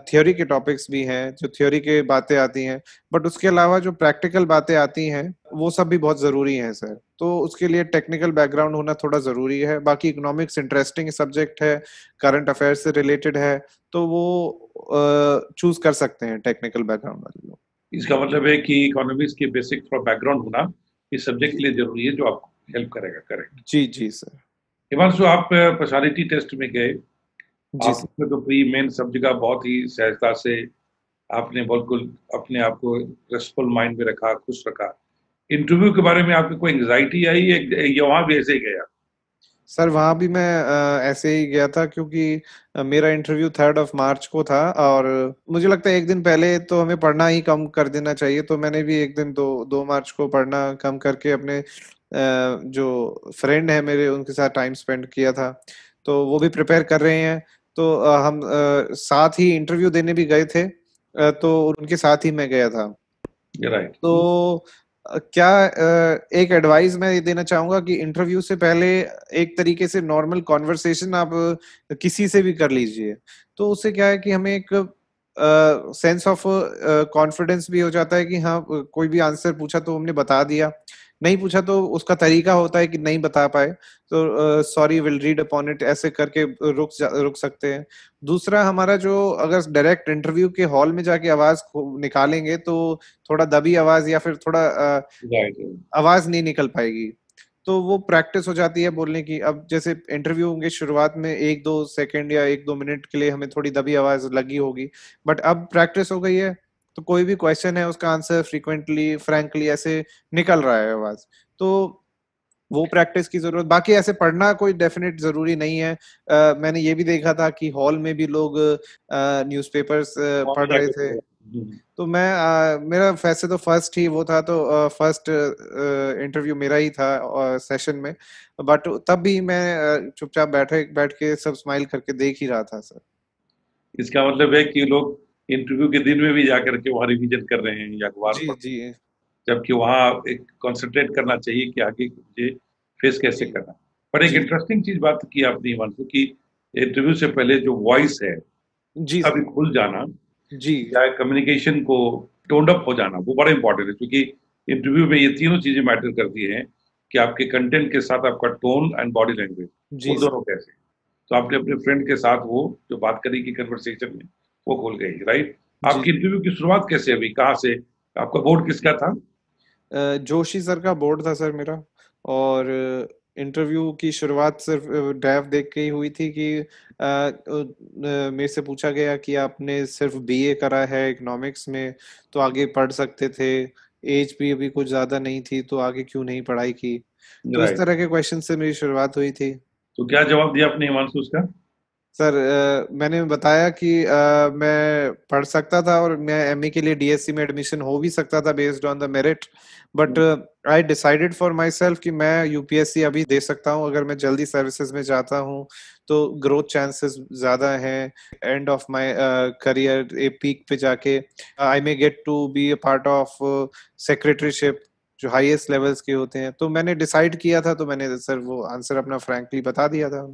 [SPEAKER 2] थ्योरी के टॉपिक्स भी हैं जो थ्योरी के बातें आती हैं बट उसके अलावा जो प्रैक्टिकल बातें आती हैं वो सब भी बहुत ज़रूरी हैं सर तो उसके लिए टेक्निकल बैकग्राउंड होना थोड़ा ज़रूरी है बाकी इकोनॉमिक्स इंटरेस्टिंग सब्जेक्ट है करंट अफेयर्स से रिलेटेड है तो वो चूज कर सकते हैं टेक्निकल बैकग्राउंड वाले लोग
[SPEAKER 1] इसका मतलब है कि इकोनॉमिक्स के बेसिक थोड़ा बैकग्राउंड होना इस सब्जेक्ट के लिए जरूरी है जो आपको हेल्प करेगा करेक्ट जी जी सर हिमांशु आप पर्सनैलिटी टेस्ट में गए आपने तो प्री मेन सब्जेक्ट का बहुत ही सहजता से आपने बिल्कुल अपने आप को रेस्टफुल माइंड में रखा खुश रखा इंटरव्यू के बारे में आपकी कोई एंगजाइटी आई या वहां भी ऐसे ही गया
[SPEAKER 2] सर वहाँ भी मैं ऐसे ही गया था क्योंकि मेरा इंटरव्यू थर्ड ऑफ मार्च को था और मुझे लगता है एक दिन पहले तो हमें पढ़ना ही कम कर देना चाहिए तो मैंने भी एक दिन दो दो मार्च को पढ़ना कम करके अपने जो फ्रेंड है मेरे उनके साथ टाइम स्पेंड किया था तो वो भी प्रिपेयर कर रहे हैं तो हम साथ ही इंटरव्यू देने भी गए थे तो उनके साथ ही मैं गया था
[SPEAKER 1] right.
[SPEAKER 2] तो क्या एक एडवाइस मैं ये देना चाहूंगा कि इंटरव्यू से पहले एक तरीके से नॉर्मल कॉन्वर्सेशन आप किसी से भी कर लीजिए तो उससे क्या है कि हमें एक सेंस ऑफ कॉन्फिडेंस भी हो जाता है कि हाँ कोई भी आंसर पूछा तो हमने बता दिया नहीं पूछा तो उसका तरीका होता है कि नहीं बता पाए तो sorry will read upon it ऐसे करके रुक रुक सकते हैं दूसरा हमारा जो अगर डायरेक्ट इंटरव्यू के हॉल में जाके आवाज निकालेंगे तो थोड़ा दबी आवाज या फिर थोड़ा आवाज नहीं निकल पाएगी तो वो प्रैक्टिस हो जाती है बोलने की अब जैसे इंटरव्यू होंगे शुरुआत में एक दो सेकंड या एक दो मिनट के लिए हमें थोड़ी दबी आवाज लगी होगी बट अब प्रैक्टिस हो गई है तो कोई भी क्वेश्चन है उसका आंसर फ्रीक्वेंटली फ्रेंकली ऐसे निकल रहा है आवाज तो वो प्रैक्टिस की जरूरत बाकी ऐसे पढ़ना कोई डेफिनेट जरूरी नहीं है आ, मैंने ये भी देखा था कि हॉल में भी लोग न्यूज़पेपर्स पढ़ रहे थे तो मैं आ, मेरा वैसे तो फर्स्ट ही वो था तो आ, फर्स्ट इंटरव्यू मेरा ही था आ, सेशन में बट तब भी मैं चुपचाप बैठे बैठ के सब स्माइल करके देख ही रहा
[SPEAKER 1] था सर इसका मतलब है कि लोग इंटरव्यू के दिन में भी जाकर के वहाँ रिविजन कर रहे हैं या अखबार जबकि वहाँ एक कॉन्सेंट्रेट करना चाहिए कि आगे मुझे फेस कैसे करना पर एक इंटरेस्टिंग चीज बात की आपने हिमांशु की इंटरव्यू से पहले जो वॉइस है जी अभी खुल जाना जी या कम्युनिकेशन को टोन्ड अप हो जाना वो बड़ा इंपॉर्टेंट है क्योंकि इंटरव्यू में ये तीनों चीजें मैटर करती हैं कि आपके कंटेंट के साथ आपका टोन एंड बॉडी लैंग्वेज दोनों कैसे तो आपने अपने फ्रेंड के साथ वो जो बात करी की कन्वर्सेशन में वो खोल गई राइट आपकी इंटरव्यू की शुरुआत कैसे अभी कहाँ से आपका बोर्ड किसका था
[SPEAKER 2] जोशी सर का बोर्ड था सर मेरा और इंटरव्यू की शुरुआत सिर्फ ड्राइव देख के ही हुई थी कि मेरे से पूछा गया कि आपने सिर्फ बीए करा है इकोनॉमिक्स में तो आगे पढ़ सकते थे एज भी अभी कुछ ज्यादा नहीं थी तो आगे क्यों नहीं पढ़ाई की तो इस तरह के क्वेश्चन से मेरी शुरुआत हुई थी तो क्या जवाब दिया
[SPEAKER 1] आपने हिमांशु उसका
[SPEAKER 2] सर मैंने बताया कि मैं पढ़ सकता था और मैं एमए के लिए डीएससी में एडमिशन हो भी सकता था based on the merit but I decided for myself कि मैं यूपीएससी अभी दे सकता हूँ अगर मैं जल्दी सर्विसेज में जाता हूँ तो ग्रोथ चांसेस ज़्यादा हैं end of my career a peak पे जाके I may get to be a part of secretaryship जो हाईएस्ट लेवल्स के होते हैं तो मैंने डिसाइड किया था तो मैंने सर वो आंसर अपना फ्रेंकली बता दिया था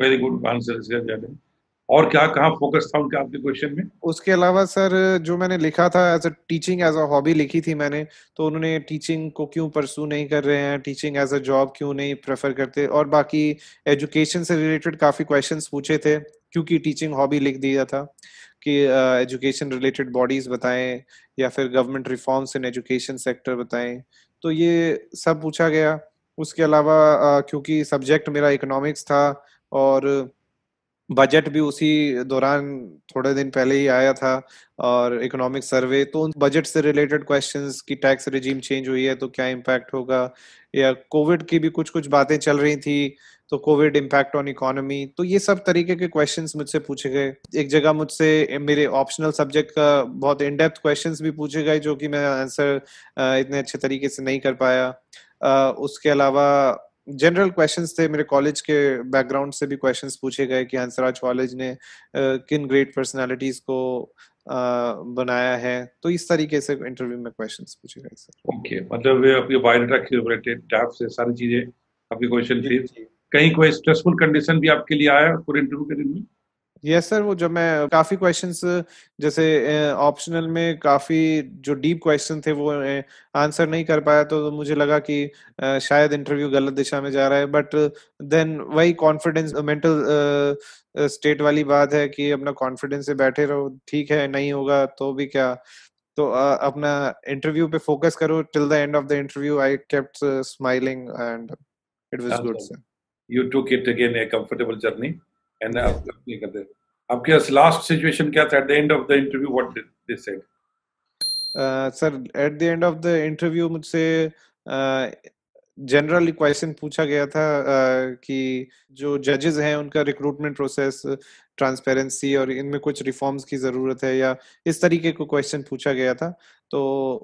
[SPEAKER 1] वेरी गुड आंसर और क्या कहा फोकस था उनके आपके क्वेश्चन में
[SPEAKER 2] उसके अलावा सर जो मैंने लिखा था as a teaching as a hobby लिखी थी मैंने तो उन्होंने टीचिंग को क्यों परसू नहीं कर रहे हैं टीचिंग एज अ जॉब क्यों नहीं प्रेफर करते और बाकी एजुकेशन से रिलेटेड काफी क्वेश्चंस पूछे थे क्योंकि टीचिंग हॉबी लिख दिया था कि एजुकेशन रिलेटेड बॉडीज बताएं या फिर government reforms in education sector बताएं तो ये सब पूछा गया उसके अलावा uh, क्योंकि सब्जेक्ट मेरा इकोनॉमिक्स था और बजट भी उसी दौरान थोड़े दिन पहले ही आया था और इकोनॉमिक सर्वे तो उन बजट से रिलेटेड क्वेश्चंस की टैक्स रिजीम चेंज हुई है तो क्या इम्पैक्ट होगा या कोविड की भी कुछ कुछ बातें चल रही थी तो कोविड इम्पैक्ट ऑन इकोनॉमी तो ये सब तरीके के क्वेश्चंस मुझसे पूछे गए एक जगह मुझसे मेरे ऑप्शनल सब्जेक्ट का बहुत इन डेप्थ भी पूछे गए जो कि मैं आंसर इतने अच्छे तरीके से नहीं कर पाया उसके अलावा जनरल क्वेश्चंस थे मेरे कॉलेज के बैकग्राउंड से भी क्वेश्चंस पूछे गए कि हंसराज कॉलेज ने किन ग्रेट पर्सनालिटीज को बनाया है तो इस तरीके से इंटरव्यू में क्वेश्चंस पूछे गए सर
[SPEAKER 1] ओके मतलब आपके बायोडाटा से रिलेटेड टैब से सारी चीजें आपके क्वेश्चन थे कहीं कोई स्ट्रेसफुल कंडीशन भी आपके लिए आया पूरे इंटरव्यू के दिन में
[SPEAKER 2] यस yes, सर वो जब मैं काफी क्वेश्चंस जैसे ऑप्शनल में काफी जो डीप क्वेश्चन थे वो आंसर नहीं कर पाया तो मुझे लगा कि शायद इंटरव्यू गलत दिशा में जा रहा है बट देन वही कॉन्फिडेंस मेंटल स्टेट वाली बात है कि अपना कॉन्फिडेंस से बैठे रहो ठीक है नहीं होगा तो भी क्या तो uh, अपना इंटरव्यू पे फोकस करो till the end of the interview I kept smiling and it was good sir
[SPEAKER 1] you took it again a comfortable journey and yeah. आपके लास्ट सिचुएशन क्या था at the end of the interview what they said
[SPEAKER 2] sir at the end of the interview मुझसे general uh, question पूछा गया था uh, कि जो जजेस हैं उनका रिक्रूटमेंट प्रोसेस ट्रांसपेरेंसी और इनमें कुछ रिफॉर्म्स की ज़रूरत है या इस तरीके को क्वेश्चन पूछा गया था तो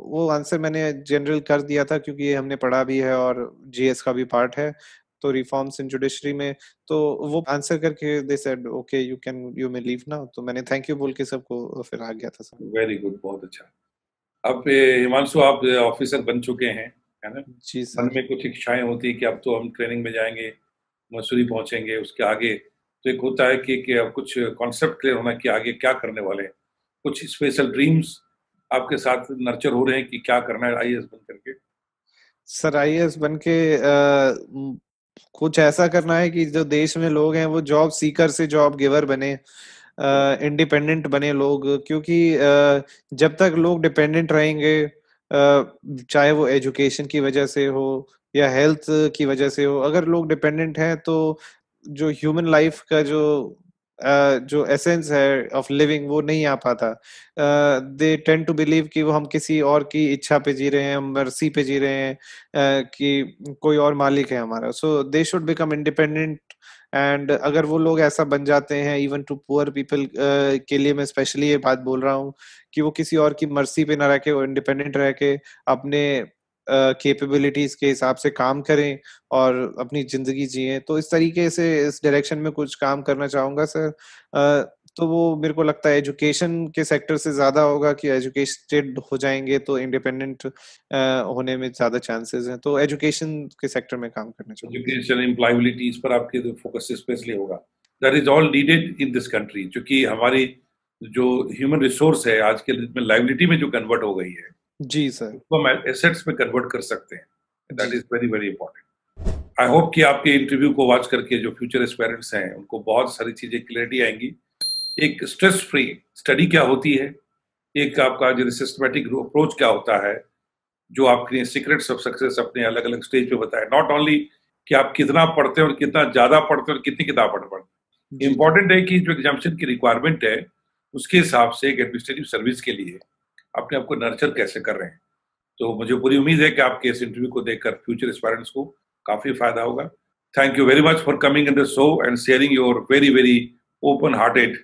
[SPEAKER 2] वो आंसर मैंने जनरल कर दिया था क्योंकि ये हमने पढ़ा भी है और जीएस का भी पार्ट है तो रिफॉर्म्स इन जुडिशरी में तो वो आंसर करके they said okay you can you may leave ना तो मैंने थैंक यू बोल के सबको फिर आ गया था सर वेरी गुड
[SPEAKER 1] बहुत अच्छा अब हिमांशु आप ऑफिसर बन चुके हैं है ना जी सर में कुछ इच्छाएं होती कि अब तो हम ट्रेनिंग में जाएंगे मसूरी पहुंचेंगे उसके आगे तो एक होता है कि, कि अब कुछ कॉन्सेप्ट क्लियर होना कि आगे क्या करने वाले हैं कुछ स्पेशल ड्रीम्स आपके साथ नर्चर हो रहे हैं कि क्या करना है आई बनकर के
[SPEAKER 2] सर आई एस बन के आ, कुछ ऐसा करना है कि जो देश में लोग हैं वो जॉब सीकर से जॉब गिवर बने इंडिपेंडेंट बने लोग क्योंकि जब तक लोग डिपेंडेंट रहेंगे चाहे वो एजुकेशन की वजह से हो या हेल्थ की वजह से हो अगर लोग डिपेंडेंट हैं तो जो ह्यूमन लाइफ का जो जो एसेंस है ऑफ लिविंग वो नहीं आ पाता दे टेंड टू बिलीव कि वो हम किसी और की इच्छा पे जी रहे हैं हम मर्सी पे जी रहे हैं uh, कि कोई और मालिक है हमारा so they should become independent and अगर वो लोग ऐसा बन जाते हैं इवन टू पुअर पीपल के लिए मैं स्पेशली ये बात बोल रहा हूँ कि वो किसी और की मर्सी पे ना रह के वो इंडिपेंडेंट रह के अपने कैपेबिलिटीज के हिसाब से काम करें और अपनी जिंदगी जिए तो इस तरीके से इस डायरेक्शन में कुछ काम करना चाहूंगा सर तो वो मेरे को लगता है एजुकेशन के सेक्टर से ज्यादा होगा कि एजुकेटेड हो जाएंगे तो इंडिपेंडेंट होने में ज्यादा चांसेस हैं तो एजुकेशन के सेक्टर में काम
[SPEAKER 1] करना चाहिए एजुकेशन एम्प्लॉयबिलिटी पर आपके फोकस स्पेशली होगा that is all needed in this country क्योंकि हमारी जो ह्यूमन रिसोर्स है आज के में लाइबिलिटी में जो कन्वर्ट हो गई है जी सर उसको हम एसेट्स में कन्वर्ट कर सकते हैं that is very very important I hope कि आपके इंटरव्यू को वॉच करके जो फ्यूचर एस्पेरेंट्स हैं उनको बहुत सारी चीजें क्लियरिटी आएंगी एक स्ट्रेस फ्री स्टडी क्या होती है एक आपका जो सिस्टमेटिक अप्रोच क्या होता है जो आपके सीक्रेट्स ऑफ सक्सेस अपने अलग अलग स्टेज पे बताए नॉट ओनली कि आप कितना पढ़ते हैं और कितना ज्यादा पढ़ते हैं और कितनी किताब पढ़ पढ़ते हैं इंपॉर्टेंट है कि जो एग्जामेशन की रिक्वायरमेंट है उसके हिसाब से एक एडमिनिस्ट्रेटिव सर्विस के लिए अपने आप को नर्चर कैसे कर रहे हैं तो मुझे पूरी उम्मीद है कि आपके इस इंटरव्यू को देखकर फ्यूचर एस्पायरेंट्स को काफी फायदा होगा thank you very much for coming in the show and sharing your very very open hearted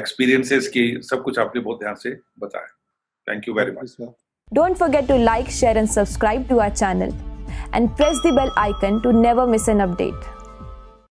[SPEAKER 1] experiences की सब कुछ आपने बहुत ध्यान से बताया thank you very much
[SPEAKER 3] don't forget to like share and subscribe to our channel and press the bell icon to never miss an update